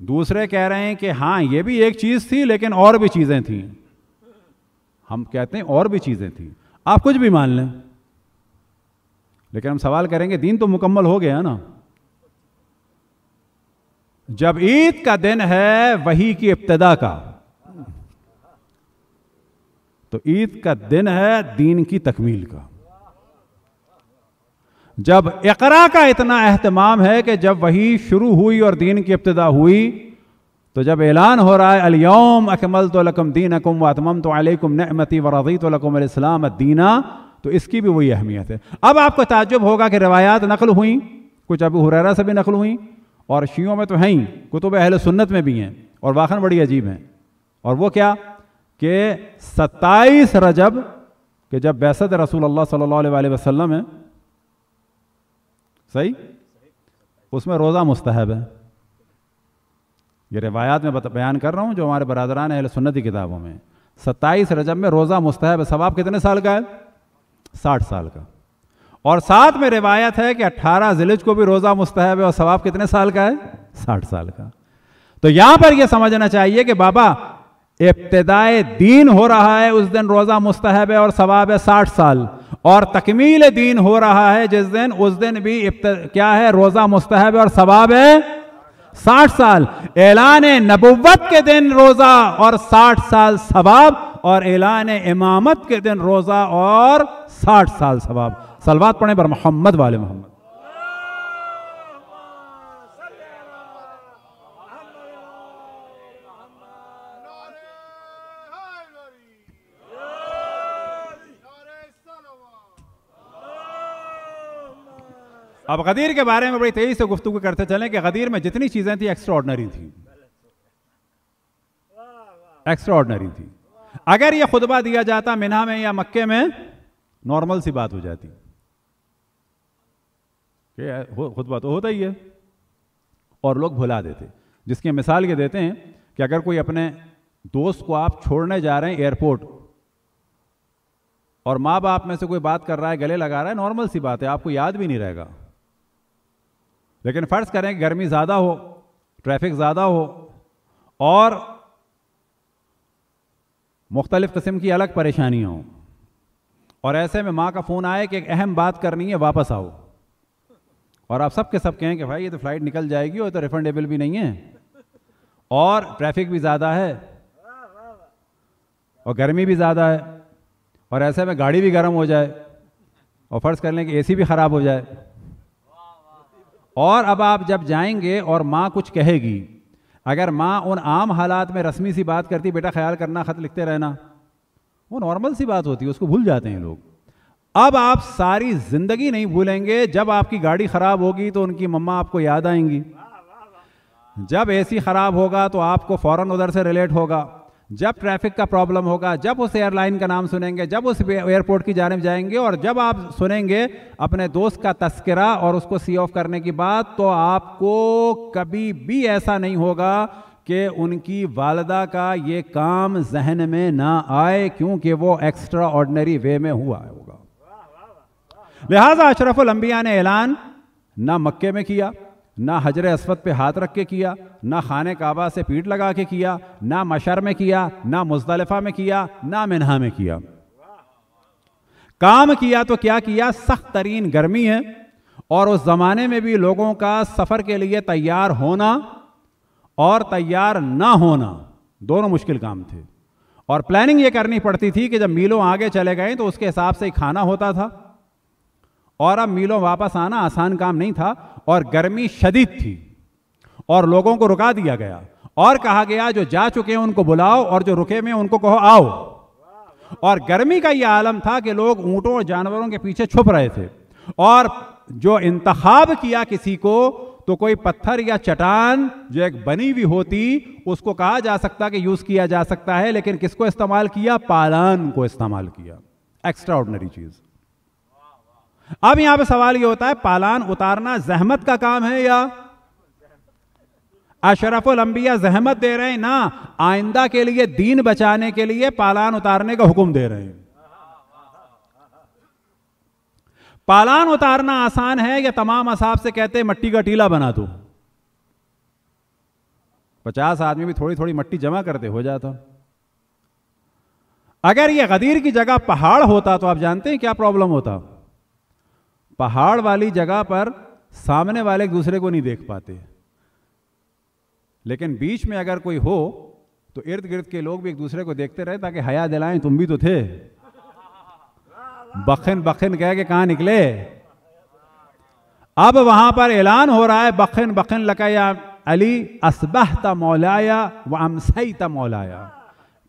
दूसरे कह रहे हैं कि हाँ ये भी एक चीज थी लेकिन और भी चीजें थी हम कहते हैं और भी चीजें थी आप कुछ भी मान लें लेकिन हम सवाल करेंगे दिन तो मुकम्मल हो गया ना जब ईद का दिन है वही की इब्तदा का तो ईद का दिन है दीन की तकमील का जब इकरा का इतना अहतमाम है कि जब वही शुरू हुई और दीन की इब्तदा हुई तो जब ऐलान हो रहा है अलियोम अकमल तो लकम दीन अकम वतमम तो अलकुम नमती रजी तो लकम दीना तो इसकी भी वही अहमियत है अब आपको ताजुब होगा कि रवायात नकल हुई कुछ अब हुररा से भी नकल हुई और शीयों में तो हैं ही कुतुब अहल सुन्नत में भी हैं और वाखन बड़ी अजीब हैं और वो क्या कि सत्ताईस रजब के जब बैसत रसूल अल्लाह सल्लल्लाहु अलैहि वसल्लम है सही उसमें रोज़ा मुस्तहब है ये रिवायात में बयान कर रहा हूँ जो हमारे बरदरान अहल सुन्नत की किताबों में सत्ताईस रजब में रोज़ा मुस्तहब है सवाब कितने साल का है साठ साल का और साथ में रिवायत है कि अट्ठारह जिलज को भी रोज़ा मुस्तहब है और सवाब कितने साल का है साठ साल का तो यहां पर यह समझना चाहिए कि बाबा इब्तदाए दीन हो रहा है उस दिन रोज़ा मुस्तहब है और सवाब है साठ साल और तकमील दीन हो रहा है जिस दिन उस दिन भी क्या है रोजा मुस्तहब और सवाब है साठ साल ऐलान नबुवत के दिन रोजा और साठ साल सवाब और ऐलान इमामत के दिन रोजा और साठ साल सवाब सलवा पढ़े पर मोहम्मद वाले मोहम्मद अब गदीर के बारे में बड़ी तेजी से गुफ्तु करते चलें कि गदीर में जितनी चीज़ें थी एक्स्ट्रॉर्डनरी थी एक्स्ट्रॉर्डनरी थी अगर यह खुतबा दिया जाता मिना में या मक्के में नॉर्मल सी बात हो जाती खुतबा तो होता ही है और लोग भुला देते जिसकी मिसाल ये देते हैं कि अगर कोई अपने दोस्त को आप छोड़ने जा रहे हैं एयरपोर्ट और माँ बाप में से कोई बात कर रहा है गले लगा रहा है नॉर्मल सी बात है आपको याद भी नहीं रहेगा लेकिन फ़र्ज़ करें कि गर्मी ज़्यादा हो ट्रैफिक ज़्यादा हो और मुख्तलिफ़ किस्म की अलग परेशानियाँ हों और ऐसे में माँ का फ़ोन आए कि एक अहम बात करनी है वापस आओ और आप सब के सब कहें कि भाई ये तो फ़्लाइट निकल जाएगी और तो रिफंडेबल भी नहीं है और ट्रैफिक भी ज़्यादा है और गर्मी भी ज़्यादा है और ऐसे में गाड़ी भी गर्म हो जाए और फ़र्ज़ कर लें कि एसी भी ख़राब हो जाए और अब आप जब जाएंगे और माँ कुछ कहेगी अगर माँ उन आम हालात में रस्मी सी बात करती बेटा ख्याल करना ख़त लिखते रहना वो नॉर्मल सी बात होती है उसको भूल जाते हैं लोग अब आप सारी ज़िंदगी नहीं भूलेंगे जब आपकी गाड़ी ख़राब होगी तो उनकी मम्मा आपको याद आएंगी जब एसी ख़राब होगा तो आपको फ़ौरन उधर से रिलेट होगा जब ट्रैफिक का प्रॉब्लम होगा जब उस एयरलाइन का नाम सुनेंगे जब उस एयरपोर्ट की जाने में जाएंगे और जब आप सुनेंगे अपने दोस्त का तस्करा और उसको सी ऑफ करने की बात तो आपको कभी भी ऐसा नहीं होगा कि उनकी वालदा का ये काम जहन में ना आए क्योंकि वो एक्स्ट्रा ऑर्डनरी वे में हुआ होगा लिहाजा अशरफुल ने ऐलान ना मक्के में किया ना हजर असवद पे हाथ रख के किया ना खान काबा से पीठ लगा के किया ना मशर में किया ना मुजदलफा में किया ना मिनहा में किया काम किया तो क्या किया सख्त तरीन गर्मी है और उस जमाने में भी लोगों का सफर के लिए तैयार होना और तैयार ना होना दोनों मुश्किल काम थे और प्लानिंग ये करनी पड़ती थी कि जब मीलों आगे चले गए तो उसके हिसाब से खाना होता था और अब मीलों वापस आना आसान काम नहीं था और गर्मी शदीद थी और लोगों को रुका दिया गया और कहा गया जो जा चुके हैं उनको बुलाओ और जो रुके में उनको कहो आओ और गर्मी का यह आलम था कि लोग ऊंटों और जानवरों के पीछे छुप रहे थे और जो इंतखब किया किसी को तो कोई पत्थर या चटान जो एक बनी हुई होती उसको कहा जा सकता कि यूज किया जा सकता है लेकिन किसको इस्तेमाल किया पालान को इस्तेमाल किया एक्स्ट्रा ऑर्डनरी चीज़ अब यहां पे सवाल ये होता है पालान उतारना जहमत का काम है या अशरफुल अंबिया जहमत दे रहे हैं ना आइंदा के लिए दीन बचाने के लिए पालान उतारने का हुक्म दे रहे हैं पालान उतारना आसान है या तमाम असाब से कहते हैं मट्टी का टीला बना दो पचास आदमी भी थोड़ी थोड़ी मट्टी जमा करते हो जाता अगर ये गदीर की जगह पहाड़ होता तो आप जानते हैं क्या प्रॉब्लम होता पहाड़ वाली जगह पर सामने वाले एक दूसरे को नहीं देख पाते लेकिन बीच में अगर कोई हो तो इर्द गिर्द के लोग भी एक दूसरे को देखते रहे ताकि हया दिलाएं तुम भी तो थे बखन बखन कह के कहा निकले अब वहां पर ऐलान हो रहा है बखन बखन लकाया अली ता मौलाया व ता मौलाया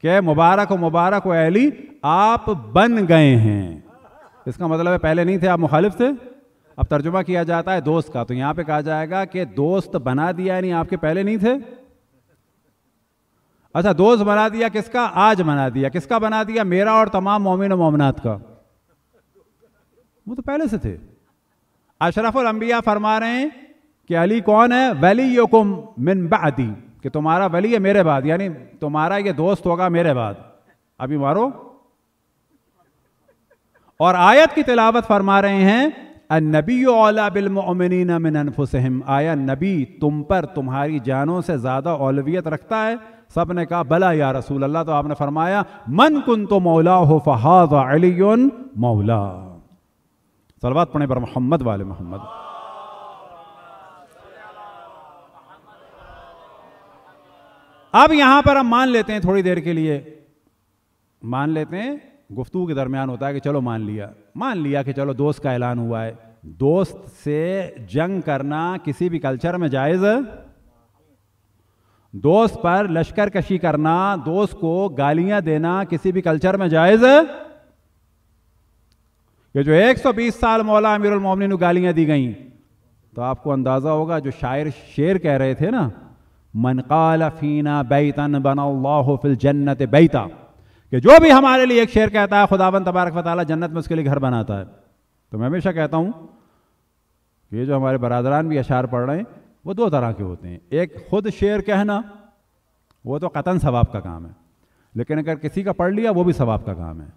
क्या मुबारक मुबारक अली आप बन गए हैं इसका मतलब है पहले नहीं थे आप मुखालिफ थे अब तर्जुमा किया जाता है दोस्त का तो यहां पे कहा जाएगा कि दोस्त बना दिया यानी आपके पहले नहीं थे अच्छा दोस्त बना दिया किसका आज बना दिया किसका बना दिया मेरा और तमाम मोमिन मोमनाथ का वो तो पहले से थे अशरफुल अंबिया फरमा रहे हैं कि अली कौन है वली योकुम मिन बादी कि तुम्हारा वली है मेरे बाद यानी तुम्हारा ये दोस्त होगा मेरे बाद अभी मारो और आयत की तिलावत फरमा रहे हैं नबी ओला बिलमिन आया नबी तुम पर तुम्हारी जानों से ज़्यादा ओलवियत रखता है सब ने कहा भला या रसूल अल्लाह तो आपने फरमाया मन कुन तो मौला हो फहाद मौला सलवात पढ़े पर मोहम्मद वाले मोहम्मद अब यहां पर हम मान लेते हैं थोड़ी देर के लिए मान लेते हैं गुफ्तु के दरमियान होता है कि चलो मान लिया मान लिया कि चलो दोस्त का ऐलान हुआ है दोस्त से जंग करना किसी भी कल्चर में जायज़ दोस्त पर लश्कर कशी करना दोस्त को गालियां देना किसी भी कल्चर में जायज है ये जो 120 साल मौला अमीरुल मोमिन को गालियां दी गई तो आपको अंदाजा होगा जो शायर शेर कह रहे थे ना मनकाल फीना बैतन बना फिल जन्नत बैता कि जो भी हमारे लिए एक शेर कहता है खुदावन तबारक वाली जन्नत में उसके लिए घर बनाता है तो मैं हमेशा कहता हूँ कि ये जो हमारे बरदरान भी अशार पढ़ रहे हैं वो दो तरह के होते हैं एक खुद शेर कहना वो तो कतन सवाब का काम है लेकिन अगर किसी का पढ़ लिया वो भी सवाब का काम है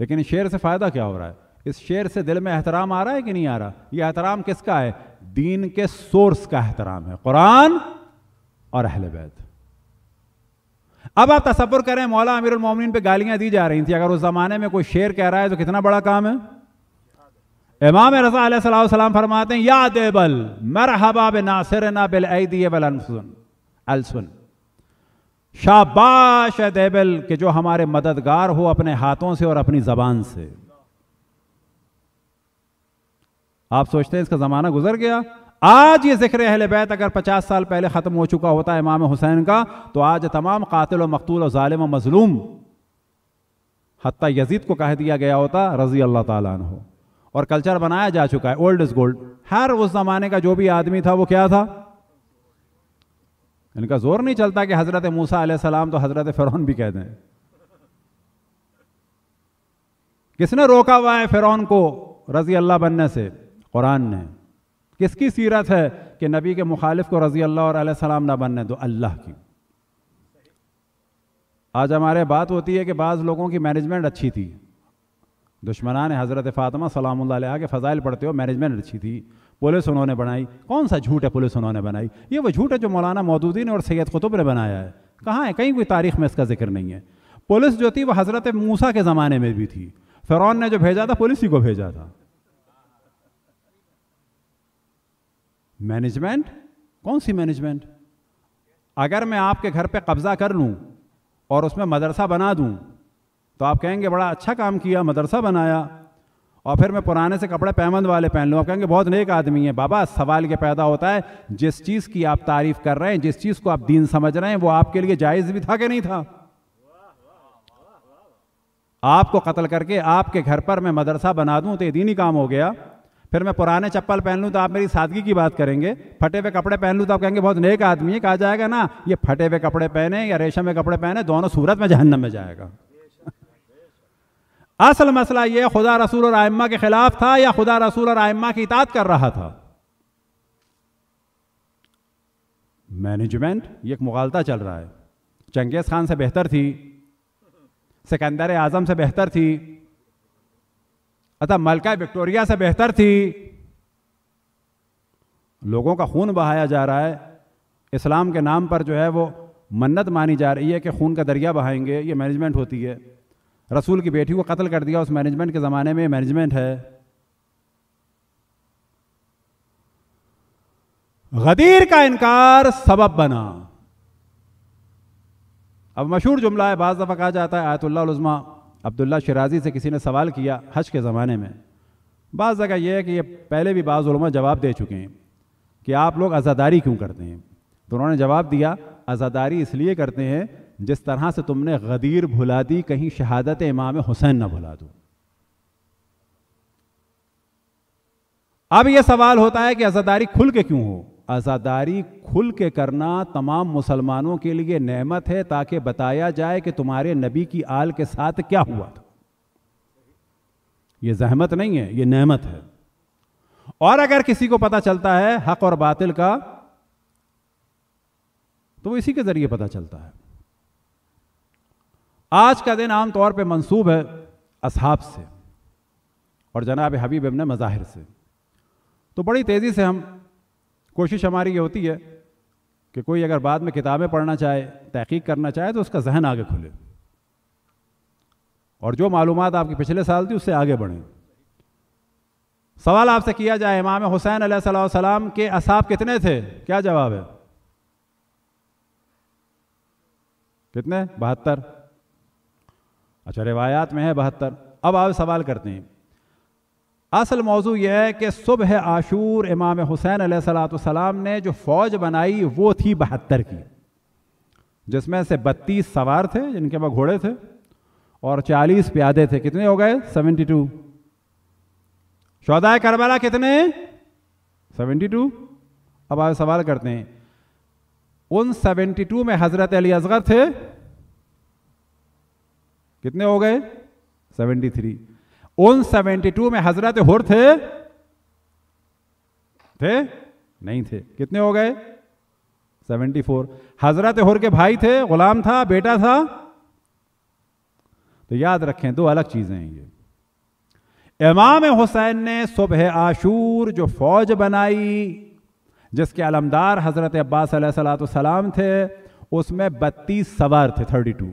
लेकिन शेर से फ़ायदा क्या हो रहा है इस शेर से दिल में एहतराम आ रहा है कि नहीं आ रहा यह एहतराम किसका है दीन के सोर्स का एहतराम है कुरान और अहल बैत अब आप तस्वुर करें मौला अमीर उमोमिन पे गालियां दी जा रही थी अगर उस ज़माने में कोई शेर कह रहा है तो कितना बड़ा काम है इमाम रजा सलाम फरमाते हैं या देबल हबा बे नासिर ना बिल अलसुन शाबाश देबल के जो हमारे मददगार हो अपने हाथों से और अपनी जबान से आप सोचते हैं इसका ज़माना गुजर गया आज ये जिक्र अहल बैत अगर 50 साल पहले ख़त्म हो चुका होता है इमाम हुसैन का तो आज तमाम कातिल और मकतूल और ालिम और मजलूम हती यजीद को कह दिया गया होता रजी अल्लाह ताला हो और कल्चर बनाया जा चुका है ओल्ड इज गोल्ड हर उस ज़माने का जो भी आदमी था वो क्या था इनका जोर नहीं चलता कि हज़रत मूसा सलाम तो हज़रत फ़िरौन भी कह दें किसने रोका हुआ है फ़िरौन को रजी अल्लाह बनने से कुरान ने किसकी सीरत है कि नबी के मुखालिफ को रजी अल्लाह सलाम ना बनने दो अल्लाह की आज हमारे बात होती है कि बाज़ लोगों की मैनेजमेंट अच्छी थी ने हज़रत फातमा सलाम के फ़ज़ाइल पढ़ते हो मैनेजमेंट अच्छी थी पुलिस उन्होंने बनाई कौन सा झूठ है पुलिस उन्होंने बनाई ये वो झूठ है जो मौलाना मौदूदी ने और सैद कुतुब ने बनाया है कहाँ है कहीं कोई तारीख में इसका जिक्र नहीं है पुलिस जो थी वह हज़रत मूसा के ज़माने में भी थी फ़िरौन ने जो भेजा था पुलिस ही को भेजा था मैनेजमेंट कौन सी मैनेजमेंट अगर मैं आपके घर पे कब्जा कर लूँ और उसमें मदरसा बना दूँ तो आप कहेंगे बड़ा अच्छा काम किया मदरसा बनाया और फिर मैं पुराने से कपड़े पैमंद वाले पहन लूँ आप कहेंगे बहुत नेक आदमी है बाबा सवाल के पैदा होता है जिस चीज़ की आप तारीफ कर रहे हैं जिस चीज़ को आप दीन समझ रहे हैं वो आपके लिए जायज़ भी था कि नहीं था आपको कत्ल करके आपके घर पर मैं मदरसा बना दूं तो ये दीनी काम हो गया फिर मैं पुराने चप्पल पहन लूँ तो आप मेरी सादगी की बात करेंगे फटे हुए कपड़े पहन लूँ तो आप कहेंगे बहुत नेक आदमी है कहा जाएगा ना ये फटे हुए कपड़े पहने या रेशम में कपड़े पहने दोनों सूरत में जहन्नम में जाएगा *laughs* असल मसला ये खुदा रसूल और आयमा के खिलाफ था या खुदा रसूल और आयम्मा की इतात कर रहा था मैनेजमेंट ये एक मुगालता चल रहा है चंगेज़ खान से बेहतर थी सिकंदर आज़म से बेहतर थी अतः मलका विक्टोरिया से बेहतर थी लोगों का खून बहाया जा रहा है इस्लाम के नाम पर जो है वो मन्नत मानी जा रही है कि खून का दरिया बहाएंगे ये मैनेजमेंट होती है रसूल की बेटी को कत्ल कर दिया उस मैनेजमेंट के ज़माने में मैनेजमेंट है गदीर का इनकार सबब बना अब मशहूर जुमला है बाज़ दफ़ा कहा जाता है आयतुल्लाजमा अब्दुल्ला शराजी से किसी ने सवाल किया हज के ज़माने में बाज़ जगह यह है कि ये पहले भी बाज़ जवाब दे चुके हैं कि आप लोग आज़ादारी क्यों करते हैं तो उन्होंने जवाब दिया आज़ादारी इसलिए करते हैं जिस तरह से तुमने गदीर भुला दी कहीं शहादत इमाम हुसैन ना भुला दो अब यह सवाल होता है कि आज़ादारी खुल के क्यों हो आज़ादारी खुल के करना तमाम मुसलमानों के लिए नेमत है ताकि बताया जाए कि तुम्हारे नबी की आल के साथ क्या हुआ था यह जहमत नहीं है यह नेमत है और अगर किसी को पता चलता है हक और बातिल का तो इसी के जरिए पता चलता है आज का दिन आमतौर पर मंसूब है असहाब से और जनाब हबीब इबन मज़ाहिर से तो बड़ी तेज़ी से हम कोशिश हमारी ये होती है कि कोई अगर बाद में किताबें पढ़ना चाहे तहकीक करना चाहे तो उसका जहन आगे खुले और जो मालूम आपकी पिछले साल थी उससे आगे बढ़े सवाल आपसे किया जाए इमाम हुसैन सलाम के असाब कितने थे क्या जवाब है कितने बहत्तर अच्छा रिवायात में है बहत्तर अब आप सवाल करते हैं असल मौजू यह है कि सुबह आशूर इमाम हुसैन सलाम ने जो फौज बनाई वो थी बहत्तर की जिसमें से बत्तीस सवार थे जिनके पास घोड़े थे और चालीस प्यादे थे कितने हो गए सेवेंटी टू शौदाय करबला कितने सेवेंटी टू अब आप सवाल करते हैं उन सेवेंटी टू में हजरत अली असगर थे कितने हो गए सेवेंटी थ्री उन टू में हजरत हुर थे थे नहीं थे कितने हो गए 74 हजरत हुर के भाई थे गुलाम था बेटा था तो याद रखें दो अलग चीजें हैं ये इमाम हुसैन ने सुबह आशूर जो फौज बनाई जिसके अलमदार हजरत अब्बास सलाम थे उसमें बत्तीस सवार थे थर्टी टू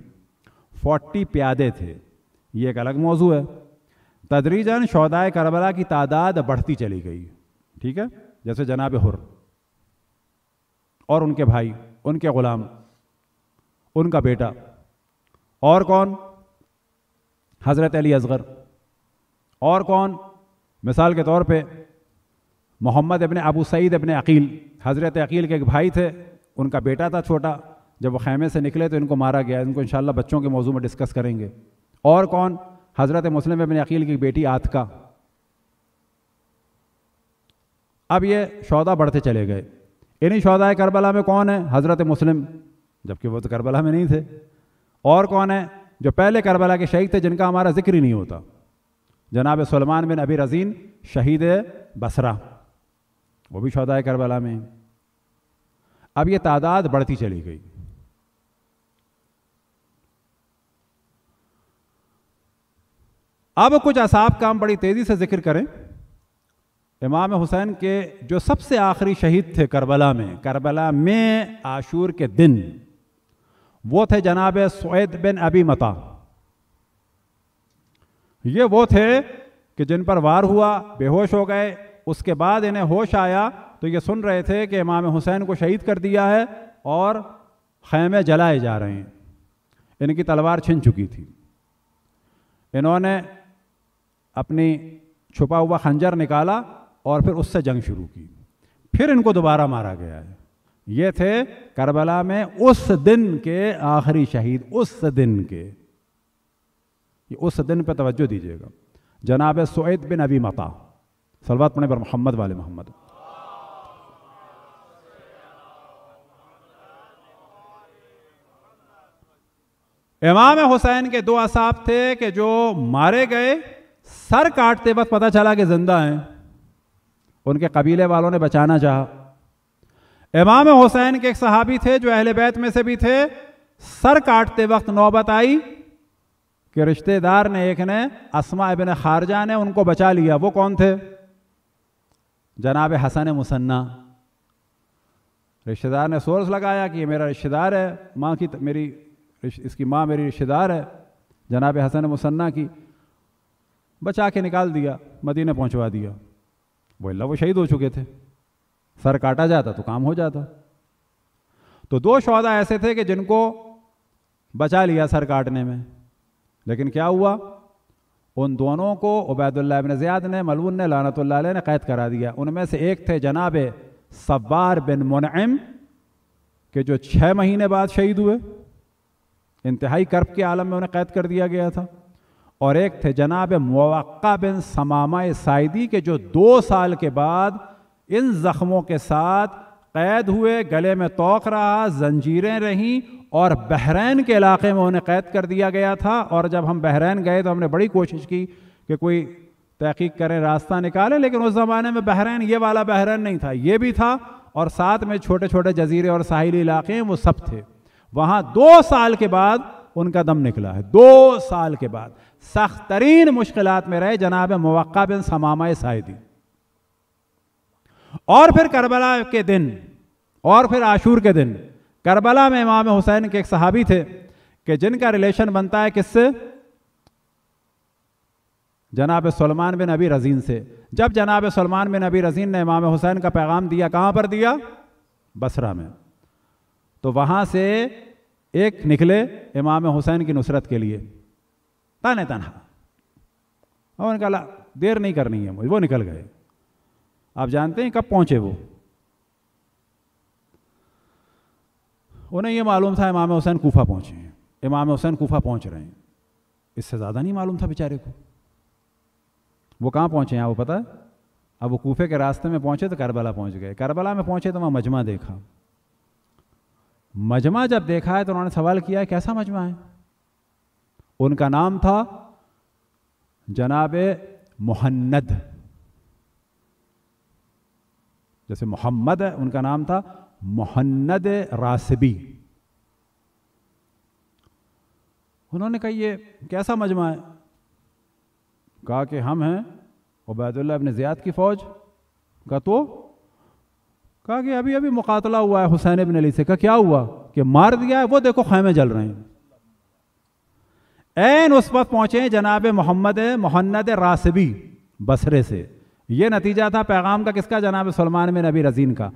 फोर्टी प्यादे थे ये एक अलग मौजू है तदरीजन शौदाय करबला की तादाद बढ़ती चली गई ठीक है जैसे जनाब हुर और उनके भाई उनके ग़ुलाम उनका बेटा और कौन हज़रत अली असगर और कौन मिसाल के तौर पे मोहम्मद अपने अबू सईद अपने अकील हज़रत अकील के एक भाई थे उनका बेटा था छोटा जब वो खैमे से निकले तो इनको मारा गया इनको इन बच्चों के मौजू में डिस्कस करेंगे और कौन हज़रत मुस्लिम अपने अकील की बेटी आतका अब ये शौदा बढ़ते चले गए इन्हीं शौदा करबला में कौन है हज़रत मुस्लिम जबकि वो तो करबला में नहीं थे और कौन है जो पहले करबला के शहीद थे जिनका हमारा जिक्र ही नहीं होता जनाब सलमान बिन अबी रजीन शहीद बसरा वो भी शौदा करबला में अब ये तादाद बढ़ती चली गई अब कुछ असाब काम बड़ी तेज़ी से जिक्र करें इमाम हुसैन के जो सबसे आखिरी शहीद थे करबला में करबला में आशूर के दिन वो थे जनाब सैद बिन अबी मता ये वो थे कि जिन पर वार हुआ बेहोश हो गए उसके बाद इन्हें होश आया तो ये सुन रहे थे कि इमाम हुसैन को शहीद कर दिया है और खैमे जलाए जा रहे हैं इनकी तलवार छिन चुकी थी इन्होंने अपने छुपा हुआ खंजर निकाला और फिर उससे जंग शुरू की फिर इनको दोबारा मारा गया है ये थे करबला में उस दिन के आखिरी शहीद उस दिन के ये उस दिन पर तवज्जो दीजिएगा जनाब सोएद बिन अबी मता सलवात पढ़ने पर मोहम्मद वाले मोहम्मद इमाम हुसैन के दो असाब थे कि जो मारे गए सर काटते वक्त पता चला कि जिंदा हैं उनके कबीले वालों ने बचाना चाह इमाम हुसैन के एक सहाबी थे जो अहल बैत में से भी थे सर काटते वक्त नौबत आई कि रिश्तेदार ने एक ने असमा इबन खारजा ने उनको बचा लिया वो कौन थे जनाब हसन मुसन्ना रिश्तेदार ने सोर्स लगाया कि ये मेरा रिश्तेदार है माँ की मेरी इसकी माँ मेरी रिश्तेदार है जनाब हसन मुसन्ना की बचा के निकाल दिया मदीने पहुंचवा दिया वो अल्लाह वो शहीद हो चुके थे सर काटा जाता तो काम हो जाता तो दो शौदा ऐसे थे कि जिनको बचा लिया सर काटने में लेकिन क्या हुआ उन दोनों को उबैदुल्ला बिन ज़ियाद ने मलून ने लानतुल्ला ने कैद करा दिया उनमें से एक थे जनाब सब्बार बिन मुनम के जो छः महीने बाद शहीद हुए इंतहाई कर्ब के आलम में उन्हें कैद कर दिया गया था और एक थे जनाब मौक़ा बिन समामा साइदी के जो दो साल के बाद इन ज़ख्मों के साथ कैद हुए गले में तोक रहा जंजीरें रहीं और बहरीन के इलाके में उन्हें कैद कर दिया गया था और जब हम बहरीन गए तो हमने बड़ी कोशिश की कि कोई तहकीक करें रास्ता निकालें लेकिन उस ज़माने में बहरीन ये वाला बहरीन नहीं था ये भी था और साथ में छोटे छोटे जजीरे और साहिली इलाके वो सब थे वहाँ दो साल के बाद उनका दम निकला है दो साल के बाद सख्त तरीन मुश्किल में रहे जनाब मवक्का बिन समामा सायदी और फिर करबला के दिन और फिर आशूर के दिन करबला में इमाम हुसैन के एक सहाबी थे कि जिनका रिलेशन बनता है किससे जनाब सलमान बिन अबी रजीन से जब जनाब सलमान बिन अबी रजीन ने इमाम हुसैन का पैगाम दिया कहां पर दिया बसरा में तो वहां से एक निकले इमाम हुसैन की नुसरत के लिए ताने तनहा और उन्होंने कहा देर नहीं करनी है मुझे वो निकल गए आप जानते हैं कब पहुंचे वो उन्हें ये मालूम था इमाम हुसैन कोफा पहुंचे हैं इमाम हुसैन कोफा पहुंच रहे हैं इससे ज़्यादा नहीं मालूम था बेचारे को वो कहाँ पहुंचे हैं आपको पता है अब वो कोफे के रास्ते में पहुंचे तो करबला पहुंच गए करबला में पहुंचे तो वहां मजमा देखा मजमा जब देखा है तो उन्होंने सवाल किया कैसा मजमा है उनका नाम था जनाब मोहन्नद जैसे मोहम्मद है उनका नाम था मोहन्नद रासबी उन्होंने कहा ये कैसा मजमा है कहा कि हम हैं उबैदुल्ला अपने ज़ियाद की फ़ौज का तो कहा कि अभी अभी मुकातला हुआ है हुसैन बिन अली से कहा क्या हुआ कि मार दिया है वो देखो खैमे जल रहे हैं एन उस वक्त पहुंचे जनाब मोहम्मद मोहन्नद रासबी बसरे से यह नतीजा था पैगाम का किसका जनाब सलमान में नबी रजीन का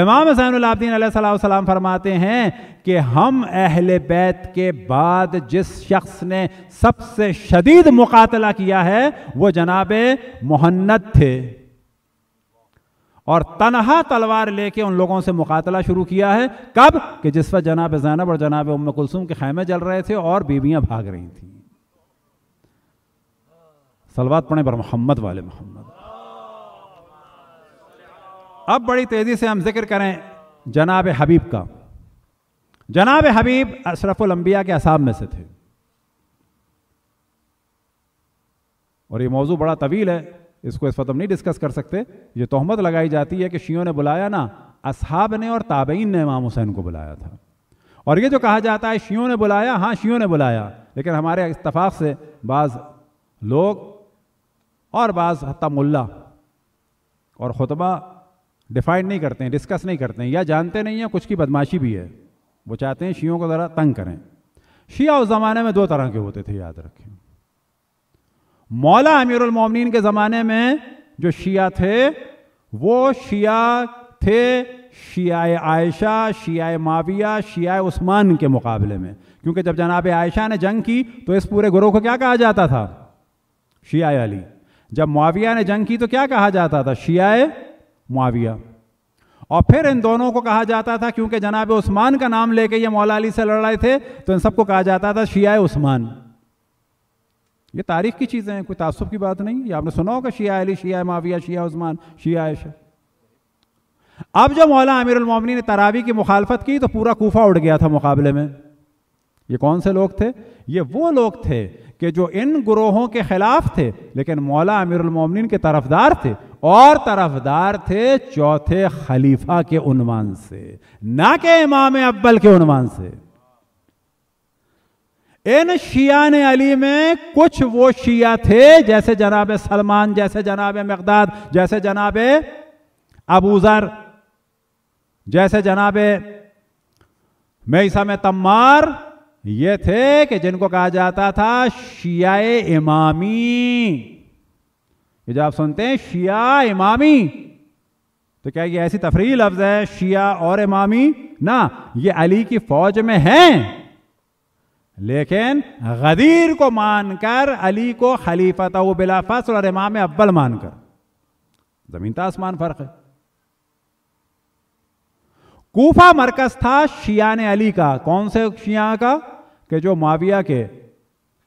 इमाम हसैन सलाम फरमाते हैं कि हम अहल बैत के बाद जिस शख्स ने सबसे शदीद मुकातला किया है वो जनाब मोहन्नत थे और तनहा तलवार लेके उन लोगों से मुकातला शुरू किया है कब कि जिस पर जनाब जैनब और जनाब उम कुलसुम के खैमे जल रहे थे और बीबियां भाग रही थी सलवात पढ़े बर मोहम्मद वाले मोहम्मद अब बड़ी तेज़ी से हम जिक्र करें जनाब हबीब का जनाब हबीब अशरफुल अंबिया के असाब में से थे और ये मौजू बड़ा तवील है इसको इस वक्त हम नहीं डिस्कस कर सकते ये तोहमत लगाई जाती है कि शियों ने बुलाया ना असहाब ने और ताबईन ने इमाम हुसैन को बुलाया था और ये जो कहा जाता है शियों ने बुलाया हाँ शियों ने बुलाया लेकिन हमारे इतफाक़ से बाज़ लोग और बाज़ हती मुल्ला और खुतबा डिफाइन नहीं करते हैं डिस्कस नहीं करते हैं या जानते नहीं हैं कुछ की बदमाशी भी है वो चाहते हैं शियों को ज़रा तंग करें शिया उस ज़माने में दो तरह के होते थे याद रखें मौला अमीरुल मोमिन के ज़माने में जो शिया थे वो शिया थे शिया आयशा शिया माविया शिया उस्मान के मुकाबले में क्योंकि जब जनाब आयशा ने जंग की तो इस पूरे ग्रोह को क्या कहा जाता था शिया अली जब मुआविया ने जंग की तो क्या कहा जाता था शिया मुआविया और फिर इन दोनों को कहा जाता था क्योंकि जनाब उस्मान का नाम लेके ये मौला अली से लड़ रहे थे तो इन सबको कहा जाता था शिया उस्मान ये तारीख की चीज़ें हैं कोई तासुब की बात नहीं ये आपने सुना होगा शिया अली शिया माविया शिया उस्मान शिया आयशा अब जब मौला आमिरमिन ने तरावी की मुखालफत की तो पूरा कोफा उड़ गया था मुकाबले में ये कौन से लोग थे ये वो लोग थे कि जो इन ग्रोहों के खिलाफ थे लेकिन मौला अमीरमिन के तरफदार थे और तरफदार थे चौथे खलीफा के उन्वान से ना के इमाम अब्बल के उन्वान से इन शिया ने अली में कुछ वो शिया थे जैसे जनाब सलमान जैसे जनाब मकदाद जैसे जनाब अबूजर जैसे जनाब में तमार ये थे कि जिनको कहा जाता था शिया इमामी ये जब आप सुनते हैं शिया इमामी तो क्या ये ऐसी तफरी लफ्ज है शिया और इमामी ना ये अली की फौज में हैं लेकिन गदीर को मानकर अली को था वो फसल और इमाम अब्बल मानकर जमीन तो आसमान फर्क है कोफा मरकज था शिया ने अली का कौन से शिया का कि जो माविया के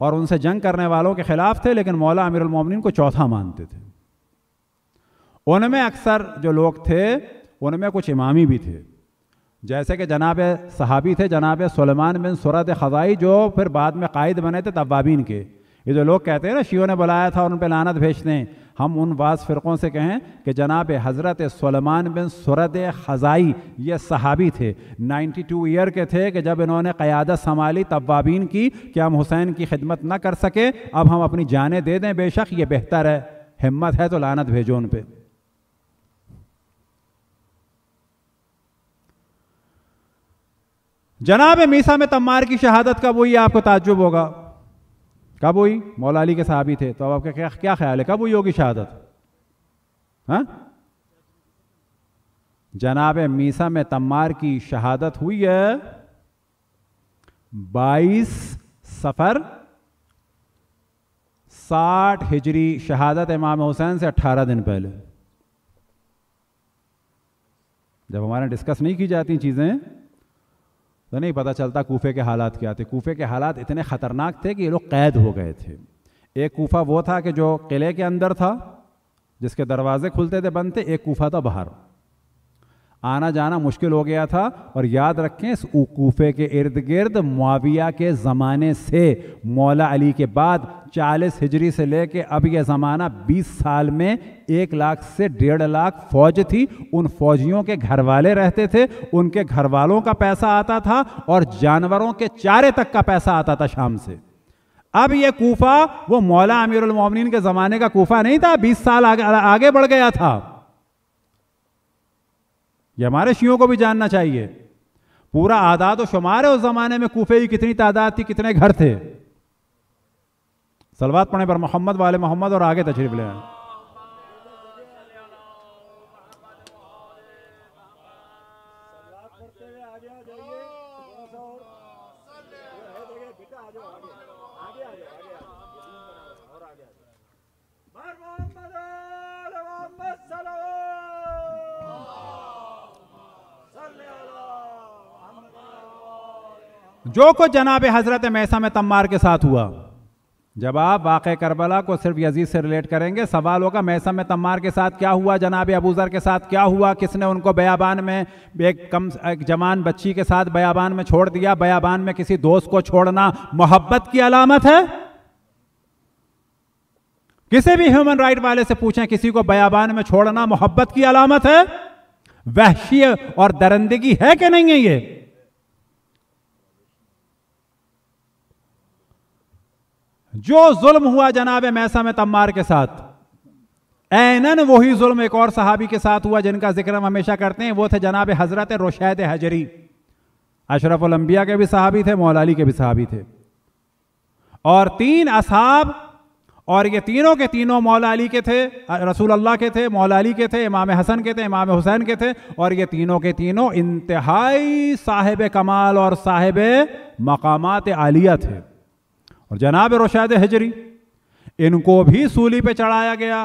और उनसे जंग करने वालों के खिलाफ थे लेकिन मौला अमीर उलमोमिन को चौथा मानते थे उनमें अक्सर जो लोग थे उनमें कुछ इमामी भी थे जैसे कि जनाब सहाबी थे जनाब सलमान बिन सरत ख़ज़ाई जो फिर बाद में कायद बने थे तवाबीन के ये जो लोग कहते हैं ना शियों ने बुलाया था और उन पर लानत भेजते हैं हम उन वास फ़िरक़ों से कहें कि जनाब हज़रत सलमान बिन सुरत ख़ज़ाई ये सहाबी थे 92 ईयर के थे कि जब इन्होंने क़्यादत संभाली तवाबीन की कि हम हुसैन की खिदमत ना कर सके अब हम अपनी जानें दे दें बेशक ये बेहतर है हिम्मत है तो लानत भेजो उन पर जनाब मीसा में तम्मार की शहादत कब हुई आपको ताजुब होगा कब हुई मौला अली के साहबी थे तो अब आपका क्या क्या ख्याल है कब हुई होगी शहादत हाँ जनाब मीसा में तम्मार की शहादत हुई है बाईस सफर साठ हिजरी शहादत इमाम हुसैन से अट्ठारह दिन पहले जब हमारे डिस्कस नहीं की जाती चीज़ें तो नहीं पता चलता कोफे के हालात क्या थे कोफे के हालात इतने ख़तरनाक थे कि ये लोग कैद हो गए थे एक कोफा वो था कि जो किले के अंदर था जिसके दरवाजे खुलते थे बंद थे एक कोफा था बाहर आना जाना मुश्किल हो गया था और याद रखें इस उकूफे के इर्द गिर्द मुआविया के ज़माने से मौला अली के बाद 40 हिजरी से कर अब यह ज़माना 20 साल में एक लाख से डेढ़ लाख फौज थी उन फौजियों के घर वाले रहते थे उनके घर वालों का पैसा आता था और जानवरों के चारे तक का पैसा आता था शाम से अब यह कूफा वो मौला अमीर के ज़माने का कूफा नहीं था 20 साल आगे, आगे बढ़ गया था ये हमारे शियों को भी जानना चाहिए पूरा आदाद शुमार है उस जमाने में कूफे की कितनी तादाद थी कितने घर थे सलवात पढ़े पर मोहम्मद वाले मोहम्मद और आगे तशरीफ ले आए जो कुछ जनाब हज़रत मैसा में तम्मार के साथ हुआ जब आप वाक़ करबला को सिर्फ यजीद से रिलेट करेंगे सवाल होगा मैसा में तम्मार के साथ क्या हुआ जनाब अबूज़र के साथ क्या हुआ किसने उनको बयाबान में एक कम एक जवान बच्ची के साथ बयाबान में छोड़ दिया बयाबान में किसी दोस्त को छोड़ना मोहब्बत की अलामत है किसी भी ह्यूमन राइट वाले से पूछें किसी को बयाबान में छोड़ना मोहब्बत की अलामत है वहशी और दरंदगी है कि नहीं है ये जो जुल्म हुआ जनाब मैसा में तम्मार के साथ एनन वही जुल्म एक और सहाबी के साथ हुआ जिनका जिक्र हम हमेशा करते हैं वो थे जनाब हजरत रोशैद हजरी अशरफ उलम्बिया के भी सहाबी थे मोलाली के भी सहाबी थे और तीन असहाब और ये तीनों के तीनों मौला अली के थे रसूल अल्लाह के थे मौला अली के थे इमाम हसन के थे इमाम हुसैन के थे और ये तीनों के तीनों इंतहाई साहिब कमाल और साहिब मकामात आलिया थे और जनाब रोशाद हजरी इनको भी सूली पे चढ़ाया गया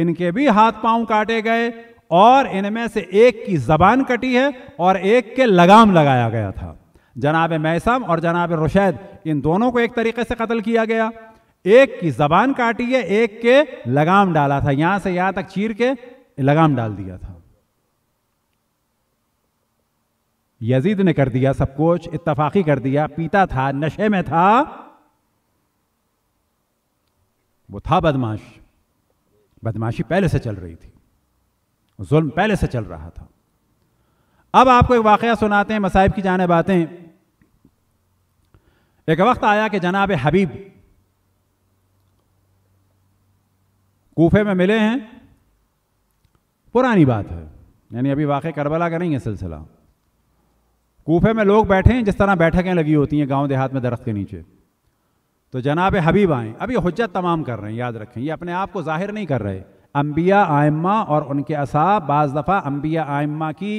इनके भी हाथ पांव काटे गए और इनमें से एक की जबान कटी है और एक के लगाम लगाया गया था जनाब मैसम और जनाब रोशैद इन दोनों को एक तरीके से कत्ल किया गया एक की जबान काटी है एक के लगाम डाला था यहां से यहां तक चीर के लगाम डाल दिया था यजीद ने कर दिया सब कुछ इतफाकी कर दिया पीता था नशे में था वो था बदमाश बदमाशी पहले से चल रही थी जुल्म पहले से चल रहा था अब आपको एक वाकया सुनाते हैं मसाइब की जाने बातें एक वक्त आया कि जनाब हबीब कोफे में मिले हैं पुरानी बात है यानी अभी वाक़ करबला का नहीं है सिलसिला कोफे में लोग बैठे हैं जिस तरह बैठकें लगी होती हैं गांव देहात में दरख्त के नीचे तो जनाब हबीब आए अभी हजत तमाम कर रहे हैं याद रखें ये अपने आप को जाहिर नहीं कर रहे अम्बिया आयमा और उनके असाब बाज़ दफ़ा अम्बिया आयमा की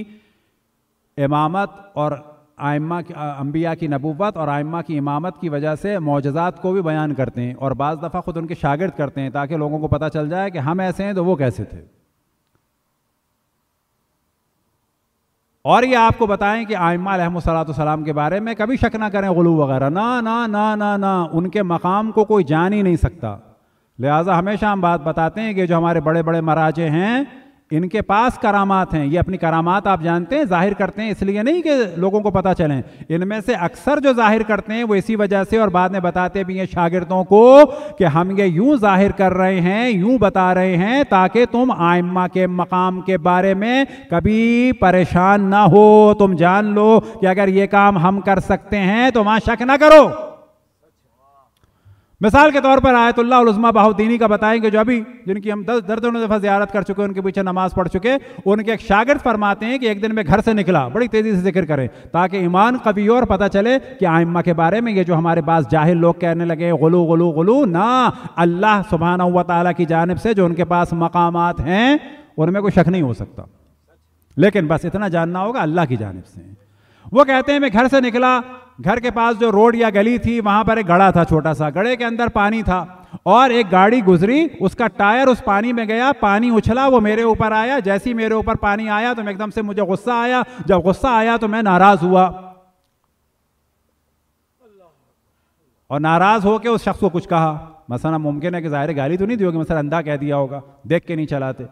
इमामत और आयमा की अम्बिया की नबूबत और आयमा की इमामत की वजह से मोजात को भी बयान करते हैं और बाज़ दफ़ा ख़ुद उनके शागिर्द करते हैं ताकि लोगों को पता चल जाए कि हम ऐसे हैं तो वो कैसे थे और ये आपको बताएं कि आयमा सलाम के बारे में कभी शक ना करें गलू वगैरह ना ना ना ना ना उनके मकाम को कोई जान ही नहीं सकता लिहाजा हमेशा हम बात बताते हैं कि जो हमारे बड़े बड़े मराजे हैं इनके पास करामात हैं ये अपनी करामात आप जानते हैं जाहिर करते हैं इसलिए नहीं कि लोगों को पता चले इनमें से अक्सर जो जाहिर करते हैं वो इसी वजह से और बाद में बताते भी हैं शागिर्दों को कि हम ये यूं जाहिर कर रहे हैं यूं बता रहे हैं ताकि तुम आयमा के मकाम के बारे में कभी परेशान ना हो तुम जान लो कि अगर ये काम हम कर सकते हैं तो वहां शक ना करो मिसाल के तौर पर आयतुल्लाजमा बाहुद्दीनी का बताएंगे जो अभी जिनकी हम दस दर्जनों दफा ज्यारत कर चुके हैं उनके पीछे नमाज पढ़ चुके उनके एक शागिर्द फरमाते हैं कि एक दिन में घर से निकला बड़ी तेजी से जिक्र करें ताकि ईमान कभी और पता चले कि आइम्मा के बारे में ये जो हमारे पास जाहिर लोग कहने लगे गुलू गलू गुलू ना अल्लाह सुबहाना हुआ की जानब से जो उनके पास मकाम हैं उनमें कोई शक नहीं हो सकता लेकिन बस इतना जानना होगा अल्लाह की जानब से वो कहते हैं मैं घर से निकला घर के पास जो रोड या गली थी वहां पर एक गड़ा था छोटा सा गड़े के अंदर पानी था और एक गाड़ी गुजरी उसका टायर उस पानी में गया पानी उछला वो मेरे ऊपर आया जैसे ही मेरे ऊपर पानी आया तो मैं एकदम से मुझे गुस्सा आया जब गुस्सा आया तो मैं नाराज हुआ और नाराज होकर उस शख्स को कुछ कहा ना मुमकिन है कि ज़ाहिर गाली तो नहीं दी होगी मसा अंधा कह दिया होगा देख के नहीं चलाते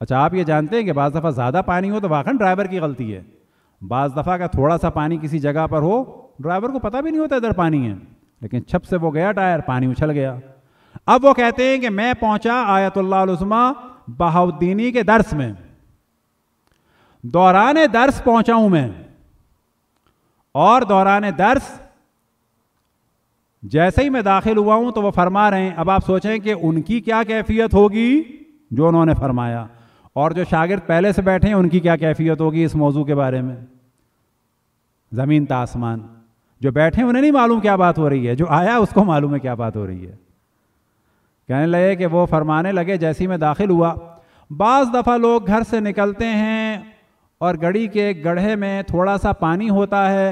अच्छा आप ये जानते हैं कि बाज़ दफ़ा ज़्यादा पानी हो तो वाकन ड्राइवर की गलती है बाज़ दफ़ा का थोड़ा सा पानी किसी जगह पर हो ड्राइवर को पता भी नहीं होता इधर पानी है लेकिन छप से वो गया टायर पानी उछल गया अब वो कहते हैं कि मैं पहुंचा उस्मा बहाउद्दीनी के दर्श में दौरान दर्श पहुंचा हूं मैं और दौरान दर्श जैसे ही मैं दाखिल हुआ हूं तो वह फरमा रहे हैं अब आप सोचें कि उनकी क्या कैफियत होगी जो उन्होंने फरमाया और जो शागिर्द पहले से बैठे हैं उनकी क्या कैफियत होगी इस मौजू के बारे में ज़मीन तासमान आसमान जो बैठे उन्हें नहीं मालूम क्या बात हो रही है जो आया उसको मालूम है क्या बात हो रही है कहने लगे कि वो फरमाने लगे जैसी मैं दाखिल हुआ बाज़ दफ़ा लोग घर से निकलते हैं और गड़ी के गढ़े में थोड़ा सा पानी होता है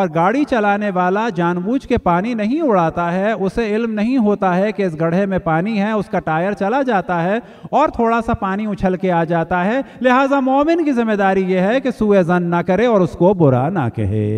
और गाड़ी चलाने वाला जानबूझ के पानी नहीं उड़ाता है उसे इल्म नहीं होता है कि इस गढ़े में पानी है उसका टायर चला जाता है और थोड़ा सा पानी उछल के आ जाता है लिहाजा मोमिन की जिम्मेदारी यह है कि सुए जन ना करे और उसको बुरा ना कहे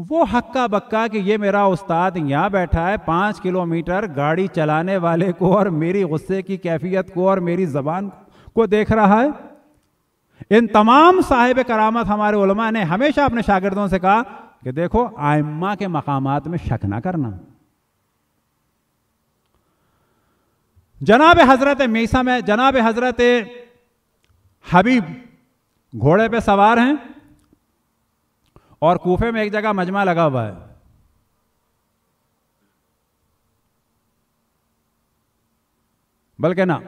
वो हक्का बक्का कि ये मेरा उस्ताद यहाँ बैठा है पाँच किलोमीटर गाड़ी चलाने वाले को और मेरी गुस्से की कैफियत को और मेरी जबान को देख रहा है इन तमाम साहिब करामत हमारे उलमा ने हमेशा अपने शागिर्दों से कहा कि देखो आयम्मा के मकामात में शक ना करना जनाब हजरत मीसा में जनाब हजरत हबीब घोड़े पे सवार हैं और कोफे में एक जगह मजमा लगा हुआ है बल्कि ना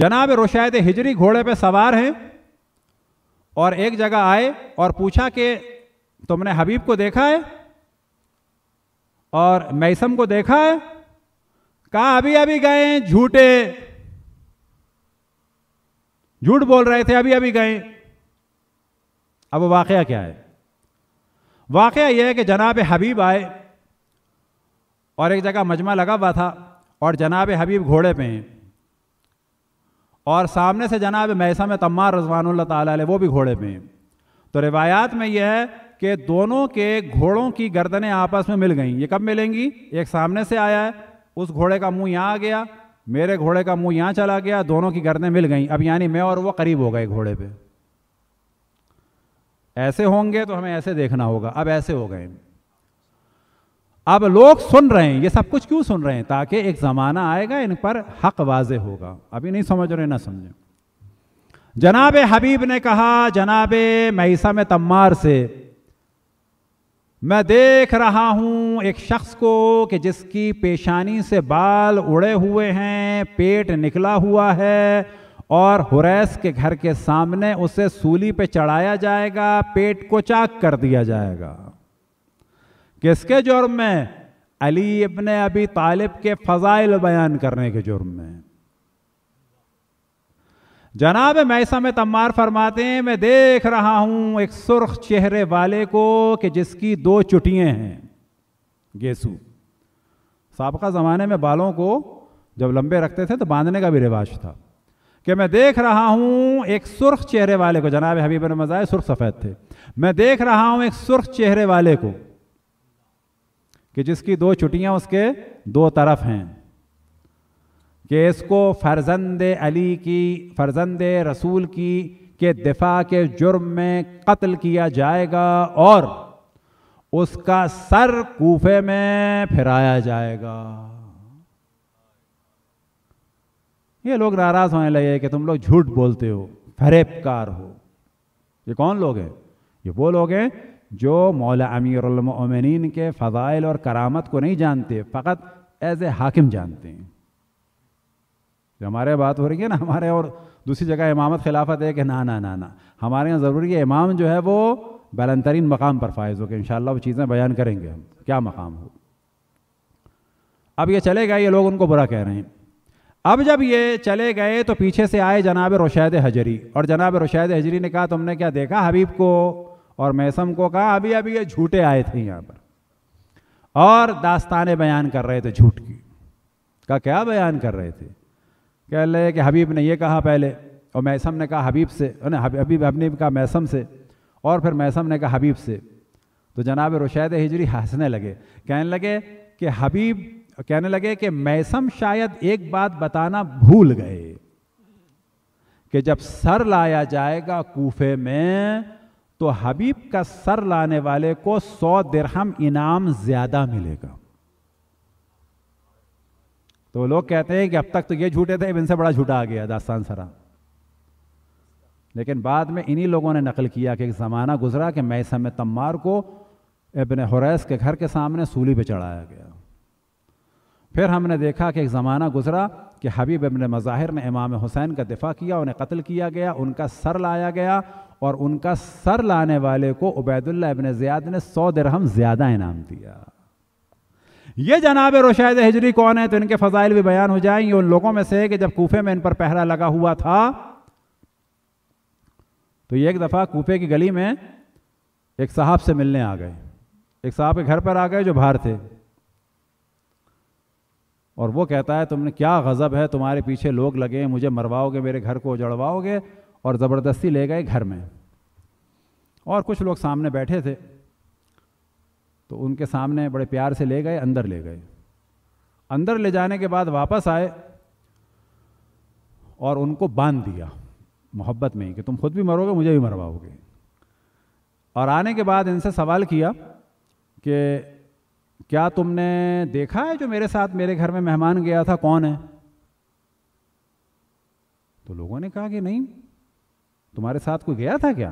जनाब रोशायद हिजरी घोड़े पे सवार हैं और एक जगह आए और पूछा कि तुमने हबीब को देखा है और मैसम को देखा है कहा अभी अभी गए हैं झूठे झूठ बोल रहे थे अभी अभी गए अब वाकया क्या है वाक़ यह है कि जनाब हबीब आए और एक जगह मजमा लगा हुआ था और जनाब हबीब घोड़े पे हैं और सामने से जनाब मैसम तम्मार रजवान ताली वो भी घोड़े पे हैं तो रिवायात में यह है कि दोनों के घोड़ों की गर्दनें आपस में मिल गईं ये कब मिलेंगी एक सामने से आया है उस घोड़े का मुंह यहाँ आ गया मेरे घोड़े का मुंह यहाँ चला गया दोनों की गर्दनें मिल गईं अब यानी मैं और वो करीब हो गए घोड़े पर ऐसे होंगे तो हमें ऐसे देखना होगा अब ऐसे हो गए अब लोग सुन रहे हैं ये सब कुछ क्यों सुन रहे हैं ताकि एक ज़माना आएगा इन पर हक वाजे होगा अभी नहीं समझ रहे ना समझे जनाब हबीब ने कहा जनाब मैसा में तम्मार से मैं देख रहा हूं एक शख्स को कि जिसकी पेशानी से बाल उड़े हुए हैं पेट निकला हुआ है और हुरैस के घर के सामने उसे सूली पे चढ़ाया जाएगा पेट को चाक कर दिया जाएगा किसके जुर्म में अली अपने अभी तालिब के फजाइल बयान करने के जुर्म में जनाब मैसा में तम्मार फरमाते हैं मैं देख रहा हूं एक सुर्ख चेहरे वाले को कि जिसकी दो चुटिए हैं गेसू सबका ज़माने में बालों को जब लंबे रखते थे तो बांधने का भी रिवाज था कि मैं देख रहा हूँ एक सुर्ख चेहरे वाले को जनाब हबीब मज़ाए सुर्ख सफ़ेद थे मैं देख रहा हूँ एक सुर्ख चेहरे वाले को कि जिसकी दो चुटियाँ उसके दो तरफ हैं कि इसको फरजंद अली की फरजंद रसूल की के दिफा के जुर्म में कत्ल किया जाएगा और उसका सर कूफे में फिराया जाएगा ये लोग नाराज होने लगे कि तुम लोग झूठ बोलते हो फरेबकार हो ये कौन लोग हैं ये वो लोग हैं जो मौला अमीर अमीरमिन के फ़ज़ाइल और करामत को नहीं जानते फ़कत एज ए हाकिम जानते हैं जो हमारे बात हो रही है ना हमारे और दूसरी जगह इमामत खिलाफत है कि ना ना ना ना हमारे यहाँ ज़रूरी है इमाम जो है वो बलन तरीन मकाम पर फायज़ हो गए इन वो चीज़ें बयान करेंगे हम क्या मकाम हो अब ये चलेगा ये लोग उनको बुरा कह रहे हैं अब जब ये चले गए तो पीछे से आए जनाब रोशाद हजरी और जनाब रोशाद हजरी ने कहा तुमने क्या देखा हबीब को और मैसम को कहा अभी अभी ये झूठे आए थे यहाँ पर और दास्तान बयान कर रहे थे झूठ की का क्या बयान कर रहे थे कह रहे कि हबीब ने ये कहा पहले और मैसम ने कहा हबीब से हबीब हबीब कहा मैसम से और फिर मैसम ने कहा हबीब से तो जनाब रोशैद हजरी हंसने लगे कहने लगे कि हबीब और कहने लगे कि मैसम शायद एक बात बताना भूल गए कि जब सर लाया जाएगा कूफे में तो हबीब का सर लाने वाले को सौ दिरहम इनाम ज्यादा मिलेगा तो लोग कहते हैं कि अब तक तो ये झूठे थे इनसे बड़ा झूठा आ गया दास्तान सरा लेकिन बाद में इन्हीं लोगों ने नकल किया कि एक ज़माना गुजरा कि मैसम तम्मार को इबन हुरैस के घर के सामने सूली पे चढ़ाया गया फिर हमने देखा कि एक ज़माना गुजरा कि हबीब इबन मज़ाहिर ने इमाम हुसैन का दिफा किया उन्हें कत्ल किया गया उनका सर लाया गया और उनका सर लाने वाले को उबैदुल्ला इबन ज़ियाद ने सौ दरहम ज़्यादा इनाम दिया ये जनाब रोशाद हजरी कौन है तो इनके फ़जाइल भी बयान हो जाएंगे उन लोगों में से है कि जब कोफे में इन पर पहरा लगा हुआ था तो एक दफ़ा कोफे की गली में एक साहब से मिलने आ गए एक साहब के घर पर आ गए जो बाहर थे और वो कहता है तुमने क्या गज़ब है तुम्हारे पीछे लोग लगे हैं मुझे मरवाओगे मेरे घर को उजड़वाओगे और ज़बरदस्ती ले गए घर में और कुछ लोग सामने बैठे थे तो उनके सामने बड़े प्यार से ले गए अंदर ले गए अंदर ले जाने के बाद वापस आए और उनको बांध दिया मोहब्बत में ही कि तुम खुद भी मरोगे मुझे भी मरवाओगे और आने के बाद इनसे सवाल किया कि क्या तुमने देखा है जो मेरे साथ मेरे घर में मेहमान गया था कौन है तो लोगों ने कहा कि नहीं तुम्हारे साथ कोई गया था क्या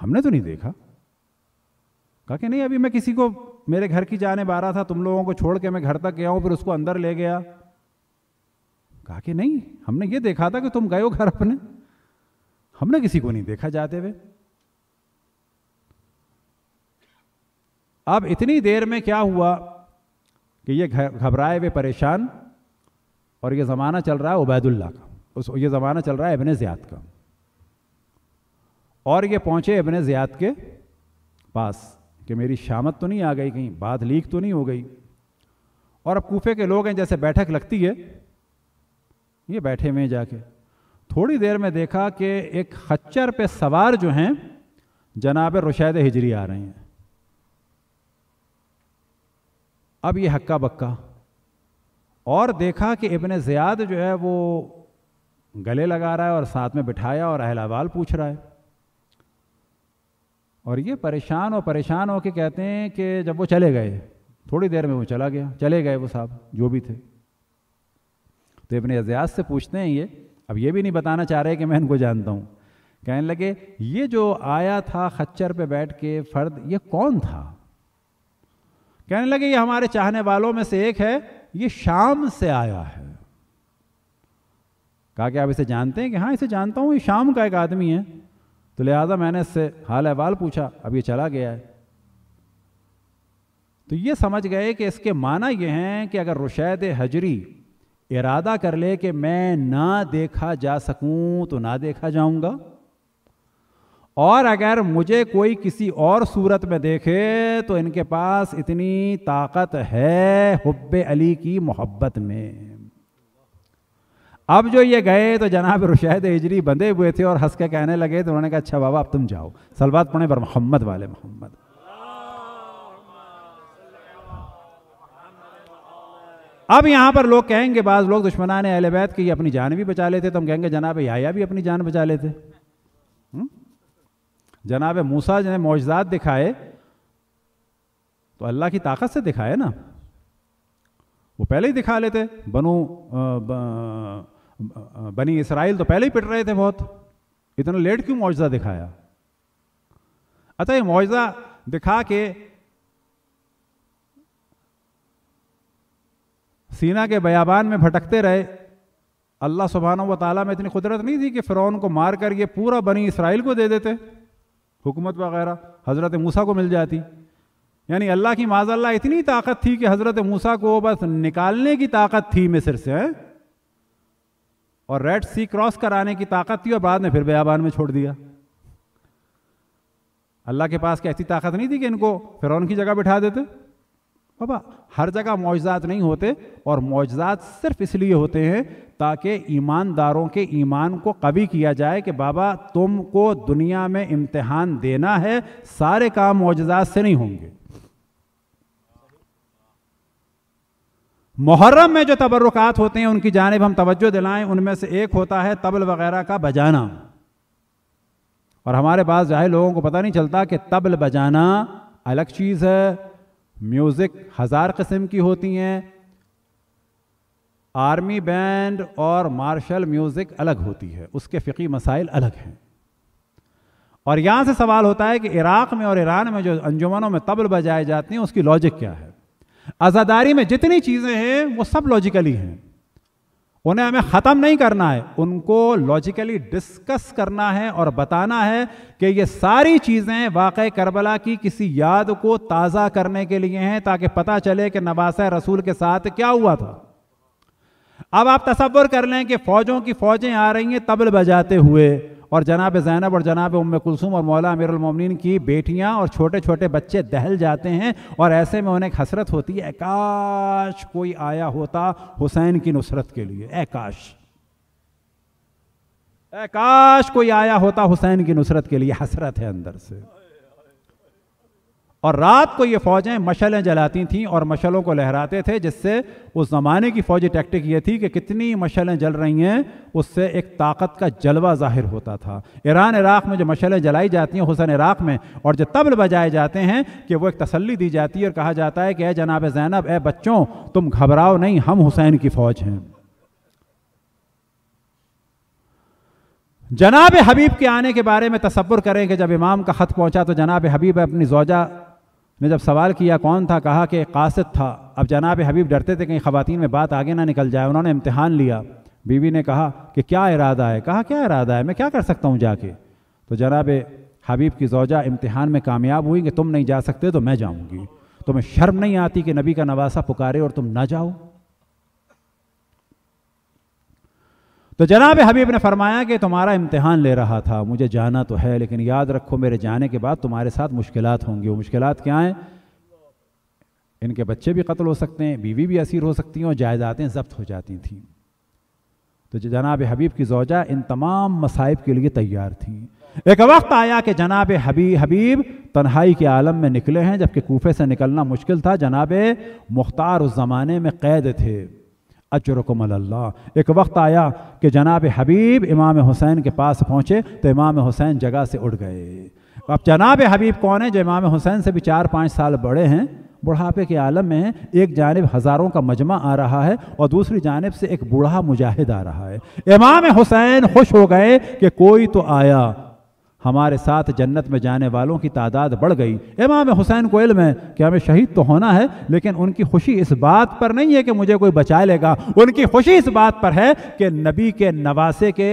हमने तो नहीं देखा कहा कि नहीं अभी मैं किसी को मेरे घर की जाने बारह था तुम लोगों को छोड़ के मैं घर तक गया हूं फिर उसको अंदर ले गया कहा कि नहीं हमने ये देखा था कि तुम गए हो घर अपने हमने किसी को नहीं देखा जाते हुए अब इतनी देर में क्या हुआ कि ये घबराए हुए परेशान और ये ज़माना चल रहा है उबैदुल्ला का उस ये ज़माना चल रहा है इबन ज़ियाद का और ये पहुँचे इबन ज़ियाद के पास कि मेरी शामत तो नहीं आ गई कहीं बात लीक तो नहीं हो गई और अब कूफे के लोग हैं जैसे बैठक लगती है ये बैठे में जाके थोड़ी देर में देखा कि एक खच्चर पे सवार जो हैं जनाब रुशैद हिजरी आ रहे हैं अब ये हक्का बक्का और देखा कि इबन ज़ियाद जो है वो गले लगा रहा है और साथ में बिठाया और अहलावाल पूछ रहा है और ये परेशान और परेशान हो के कहते हैं कि जब वो चले गए थोड़ी देर में वो चला गया चले गए वो साहब जो भी थे तो इबन एजाज से पूछते हैं ये अब ये भी नहीं बताना चाह रहे कि मैं इनको जानता हूँ कहने लगे ये जो आया था खच्चर पे बैठ के फर्द ये कौन था कहने लगे ये हमारे चाहने वालों में से एक है ये शाम से आया है कहा कि आप इसे जानते हैं कि हाँ इसे जानता हूँ ये शाम का एक आदमी है तो लिहाजा मैंने इससे हाल अहवाल पूछा अब ये चला गया है तो ये समझ गए कि इसके माना ये हैं कि अगर रुशैद हजरी इरादा कर ले कि मैं ना देखा जा सकूं तो ना देखा जाऊंगा और अगर मुझे कोई किसी और सूरत में देखे तो इनके पास इतनी ताकत है हुब्बे अली की मोहब्बत में अब जो ये गए तो जनाब रुशैद इजरी बंधे हुए थे और हंस के कहने लगे तो उन्होंने कहा अच्छा बाबा अब तुम जाओ सलवाद पढ़े पर मोहम्मद वाले मोहम्मद अब यहां पर लोग कहेंगे बाज लोग दुश्मनान अहल बैत की अपनी जान भी बचा लेते तो हम कहेंगे जनाब याया भी अपनी जान बचा लेते जनाब मूसा ने मौजदात दिखाए तो अल्लाह की ताकत से दिखाए ना वो पहले ही दिखा लेते बनू बनी इसराइल तो पहले ही पिट रहे थे बहुत इतना लेट क्यों मुआवजा दिखाया अच्छा ये मुआवजा दिखा के सीना के बयाबान में भटकते रहे अल्लाह सुबहाना व में इतनी कुदरत नहीं थी कि फ़िरौन को मार कर ये पूरा बनी इसराइल को दे देते हुकूमत वगैरह हज़रत मूसा को मिल जाती यानी अल्लाह की माजल्ला इतनी ताकत थी कि हज़रत मूसा को बस निकालने की ताकत थी मिस्र से है? और रेड सी क्रॉस कराने की ताकत थी और बाद में फिर बयाबान में छोड़ दिया अल्लाह के पास कैसी ताकत नहीं थी कि इनको फिर की जगह बिठा देते बाबा हर जगह मुआजात नहीं होते और मुआजात सिर्फ इसलिए होते हैं ताकि ईमानदारों के ईमान को कवी किया जाए कि बाबा तुमको दुनिया में इम्तिहान देना है सारे काम मुआजात से नहीं होंगे मुहर्रम में जो तबरुकात होते हैं उनकी जानब हम तवज्जो दिलाएं उनमें से एक होता है तबल वगैरह का बजाना और हमारे पास जाहिर लोगों को पता नहीं चलता कि तबल बजाना अलग चीज़ है म्यूज़िक हज़ार कस्म की होती हैं आर्मी बैंड और मार्शल म्यूज़िक अलग होती है उसके फ़िकी मसाइल अलग हैं और यहाँ से सवाल होता है कि इराक़ में और ईरान में जो अंजुमनों में तबल बजाए जाते हैं उसकी लॉजिक क्या है आज़ादारी में जितनी चीज़ें हैं वो सब लॉजिकली हैं उन्हें हमें ख़त्म नहीं करना है उनको लॉजिकली डिस्कस करना है और बताना है कि ये सारी चीज़ें वाकई करबला की किसी याद को ताज़ा करने के लिए हैं ताकि पता चले कि नवास रसूल के साथ क्या हुआ था अब आप तस्वर कर लें कि फ़ौजों की फ़ौजें आ रही हैं तबल बजाते हुए और जनाब ज़ैनब और जनाब उम कुलसुम और मौला उमिन की बेटियाँ और छोटे छोटे बच्चे दहल जाते हैं और ऐसे में उन्हें हसरत होती है काश कोई आया होता हुसैन की नुसरत के लिए आकाश काश कोई आया होता हुसैन की नुसरत के लिए हसरत है अंदर से और रात को ये फौजें मशलें जलाती थीं और मशलों को लहराते थे जिससे उस ज़माने की फौजी टैक्टिक ये थी कि कितनी मशलें जल रही हैं उससे एक ताकत का जलवा जाहिर होता था ईरान इराक़ में जो मशलें जलाई जाती हैं हुसैन इराक़ में और जो तबल बजाए जाते हैं कि वो एक तसल्ली दी जाती है और कहा जाता है कि ए जनाब जैनब ए बच्चों तुम घबराओ नहीं हम हुसैन की फ़ौज हैं जनाब हबीब के आने के बारे में तस्वुर करें कि जब इमाम का ख़त पहुंचा तो जनाब हबीब अपनी जोजा मैं जब सवाल किया कौन था कहा कि कासिद था अब जनाब हबीब डरते थे कहीं ख़वान में बात आगे ना निकल जाए उन्होंने इम्तहान लिया बीवी ने कहा कि क्या इरादा है कहा क्या इरादा है मैं क्या कर सकता हूँ जाके तो जनाब हबीब की जोजा इम्तहान में कामयाब हुई कि तुम नहीं जा सकते तो मैं जाऊँगी तुम्हें शर्म नहीं आती कि नबी का नवासा पुकारे और तुम ना जाओ तो जनाब हबीब ने फरमाया कि तुम्हारा इम्तहान ले रहा था मुझे जाना तो है लेकिन याद रखो मेरे जाने के बाद तुम्हारे साथ मुश्किल होंगी वो मुश्किल क्या हैं इनके बच्चे भी कत्ल हो सकते हैं बीवी भी असीर हो सकती हैं और जायदादें जब्त हो जाती थीं तो जनाब हबीब की जोजा इन तमाम मसाइब के लिए तैयार थी एक वक्त आया कि जनाब हबी हबीब तन्हाई के आलम में निकले हैं जबकि कोफे से निकलना मुश्किल था जनाब मुख्तार उस ज़माने में कैद थे अजरकम अल्लाह एक वक्त आया कि जनाब हबीब इमाम हुसैन के पास पहुँचे तो इमाम हुसैन जगह से उठ गए अब जनाब हबीब कौन है जो इमाम हुसैन से भी चार पाँच साल बड़े हैं बुढ़ापे के आलम में एक जानब हज़ारों का मजमा आ रहा है और दूसरी जानब से एक बूढ़ा मुजाहिद आ रहा है इमाम हुसैन खुश हो गए कि कोई तो आया हमारे साथ जन्नत में जाने वालों की तादाद बढ़ गई इमाम हुसैन को इल्म है कि हमें शहीद तो होना है लेकिन उनकी खुशी इस बात पर नहीं है कि मुझे कोई बचा लेगा उनकी खुशी इस बात पर है कि नबी के नवासे के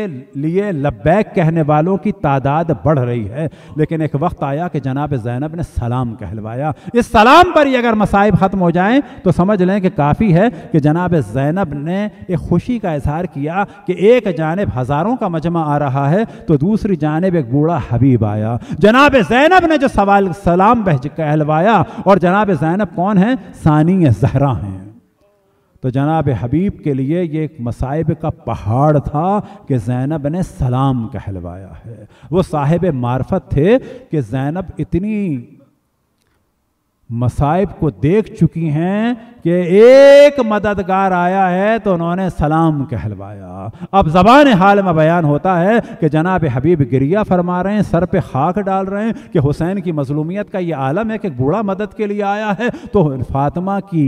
लिए लब्बैक कहने वालों की तादाद बढ़ रही है लेकिन एक वक्त आया कि जनाब जैनब ने सलाम कहलवाया इस सलाम पर ही अगर मसाइब ख़त्म हो जाएँ तो समझ लें कि काफ़ी है कि जनाब जैनब ने एक खुशी का इजहार किया कि एक जानब हज़ारों का मजमा आ रहा है तो दूसरी जानब एक बूढ़ा हबीब आया जनाब जैनब ने जो सवाल सलाम कहलवाया और जनाब जैनब कौन है सानी जहरा हैं तो जनाब हबीब के लिए ये एक मसाइब का पहाड़ था कि जैनब ने सलाम कहलवाया है वो साहिब मार्फत थे कि जैनब इतनी मसाइब को देख चुकी हैं कि एक मददगार आया है तो उन्होंने सलाम कहलवाया अब जबान हाल में बयान होता है कि जनाब हबीब गिरिया फरमा रहे हैं सर पे खाक डाल रहे हैं कि हुसैन की मजलूमियत का ये आलम है कि बूढ़ा मदद के लिए आया है तो फातिमा की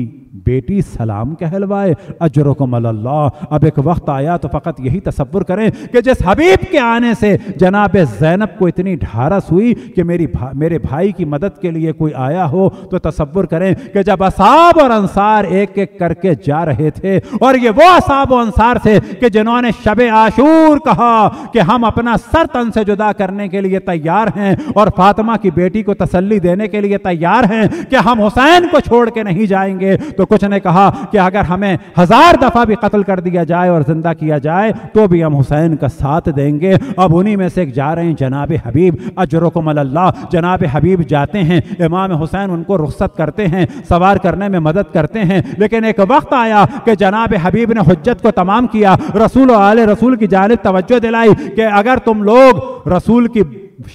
बेटी सलाम कहलवाए अजरकम अल्लाह अब एक वक्त आया तो फ़कत यही तस्वुर करें कि जिस हबीब के आने से जनाब जैनब को इतनी ढारस हुई कि मेरी भा, मेरे भाई की मदद के लिए कोई आया हो तो तस्वुर करें कि जब असाब और अंसार एक एक करके जा रहे थे और ये वो असाब अंसार थे कि जिन्होंने शब आशूर कहा कि हम अपना सर तन से जुदा करने के लिए तैयार हैं और फातिमा की बेटी को तसल्ली देने के लिए तैयार हैं कि हम हुसैन को छोड़ के नहीं जाएंगे तो कुछ ने कहा कि अगर हमें हजार दफा भी कत्ल कर दिया जाए और जिंदा किया जाए तो भी हम हुसैन का साथ देंगे अब उन्हीं में से जा रहे हैं जनाब हबीब अजरकमल्ला जनाब हबीब जाते हैं इमाम हुसैन उनको रुख्सत करते हैं सवार करने में मदद करते हैं लेकिन एक वक्त आया कि जनाब हबीब ने हजत को तमाम किया रसूल आल रसूल की जानब तवज्जो दिलाई कि अगर तुम लोग रसूल की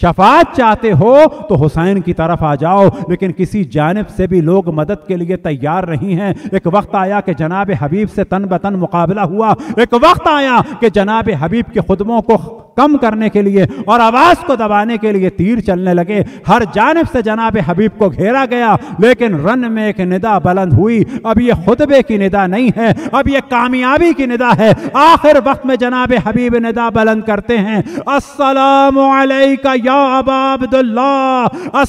शफात चाहते हो तो हुसैन की तरफ आ जाओ लेकिन किसी जानब से भी लोग मदद के लिए तैयार नहीं हैं एक वक्त आया कि जनाब हबीब से तन बतन मुकाबला हुआ एक वक्त आया कि जनाब हबीब के खुदबों को कम करने के लिए और आवाज़ को दबाने के लिए तीर चलने लगे हर जानब से जनाब हबीब को घेरा गया लेकिन रन में एक निदा बुलंद हुई अब ये खुतबे की निदा नहीं है अब ये कामयाबी की निदा है आखिर वक्त में जनाब हबीब निदा बुलंद करते हैं असलम या अबा अब्दुल्ला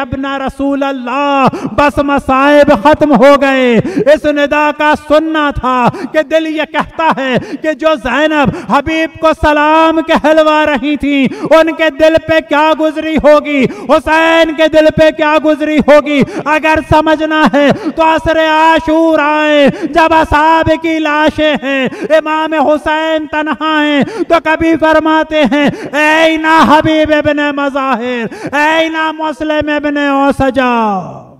यबना रसूल अल्लाह बस मसाइब खत्म हो गए इस निदा का सुनना था कि दिल ये कहता है कि जो जैनब हबीब को सलाम कहलवा रही थी उनके दिल पे क्या गुजरी होगी हुसैन के दिल पे क्या गुजरी होगी अगर समझना है तो असरे आशूर आए जब असाब की लाशें हैं इमाम हुसैन तनहा हैं तो कभी फरमाते हैं ऐ ऐना हबीब बिन मज़ाहिर ऐना मुस्लिम बिन सजा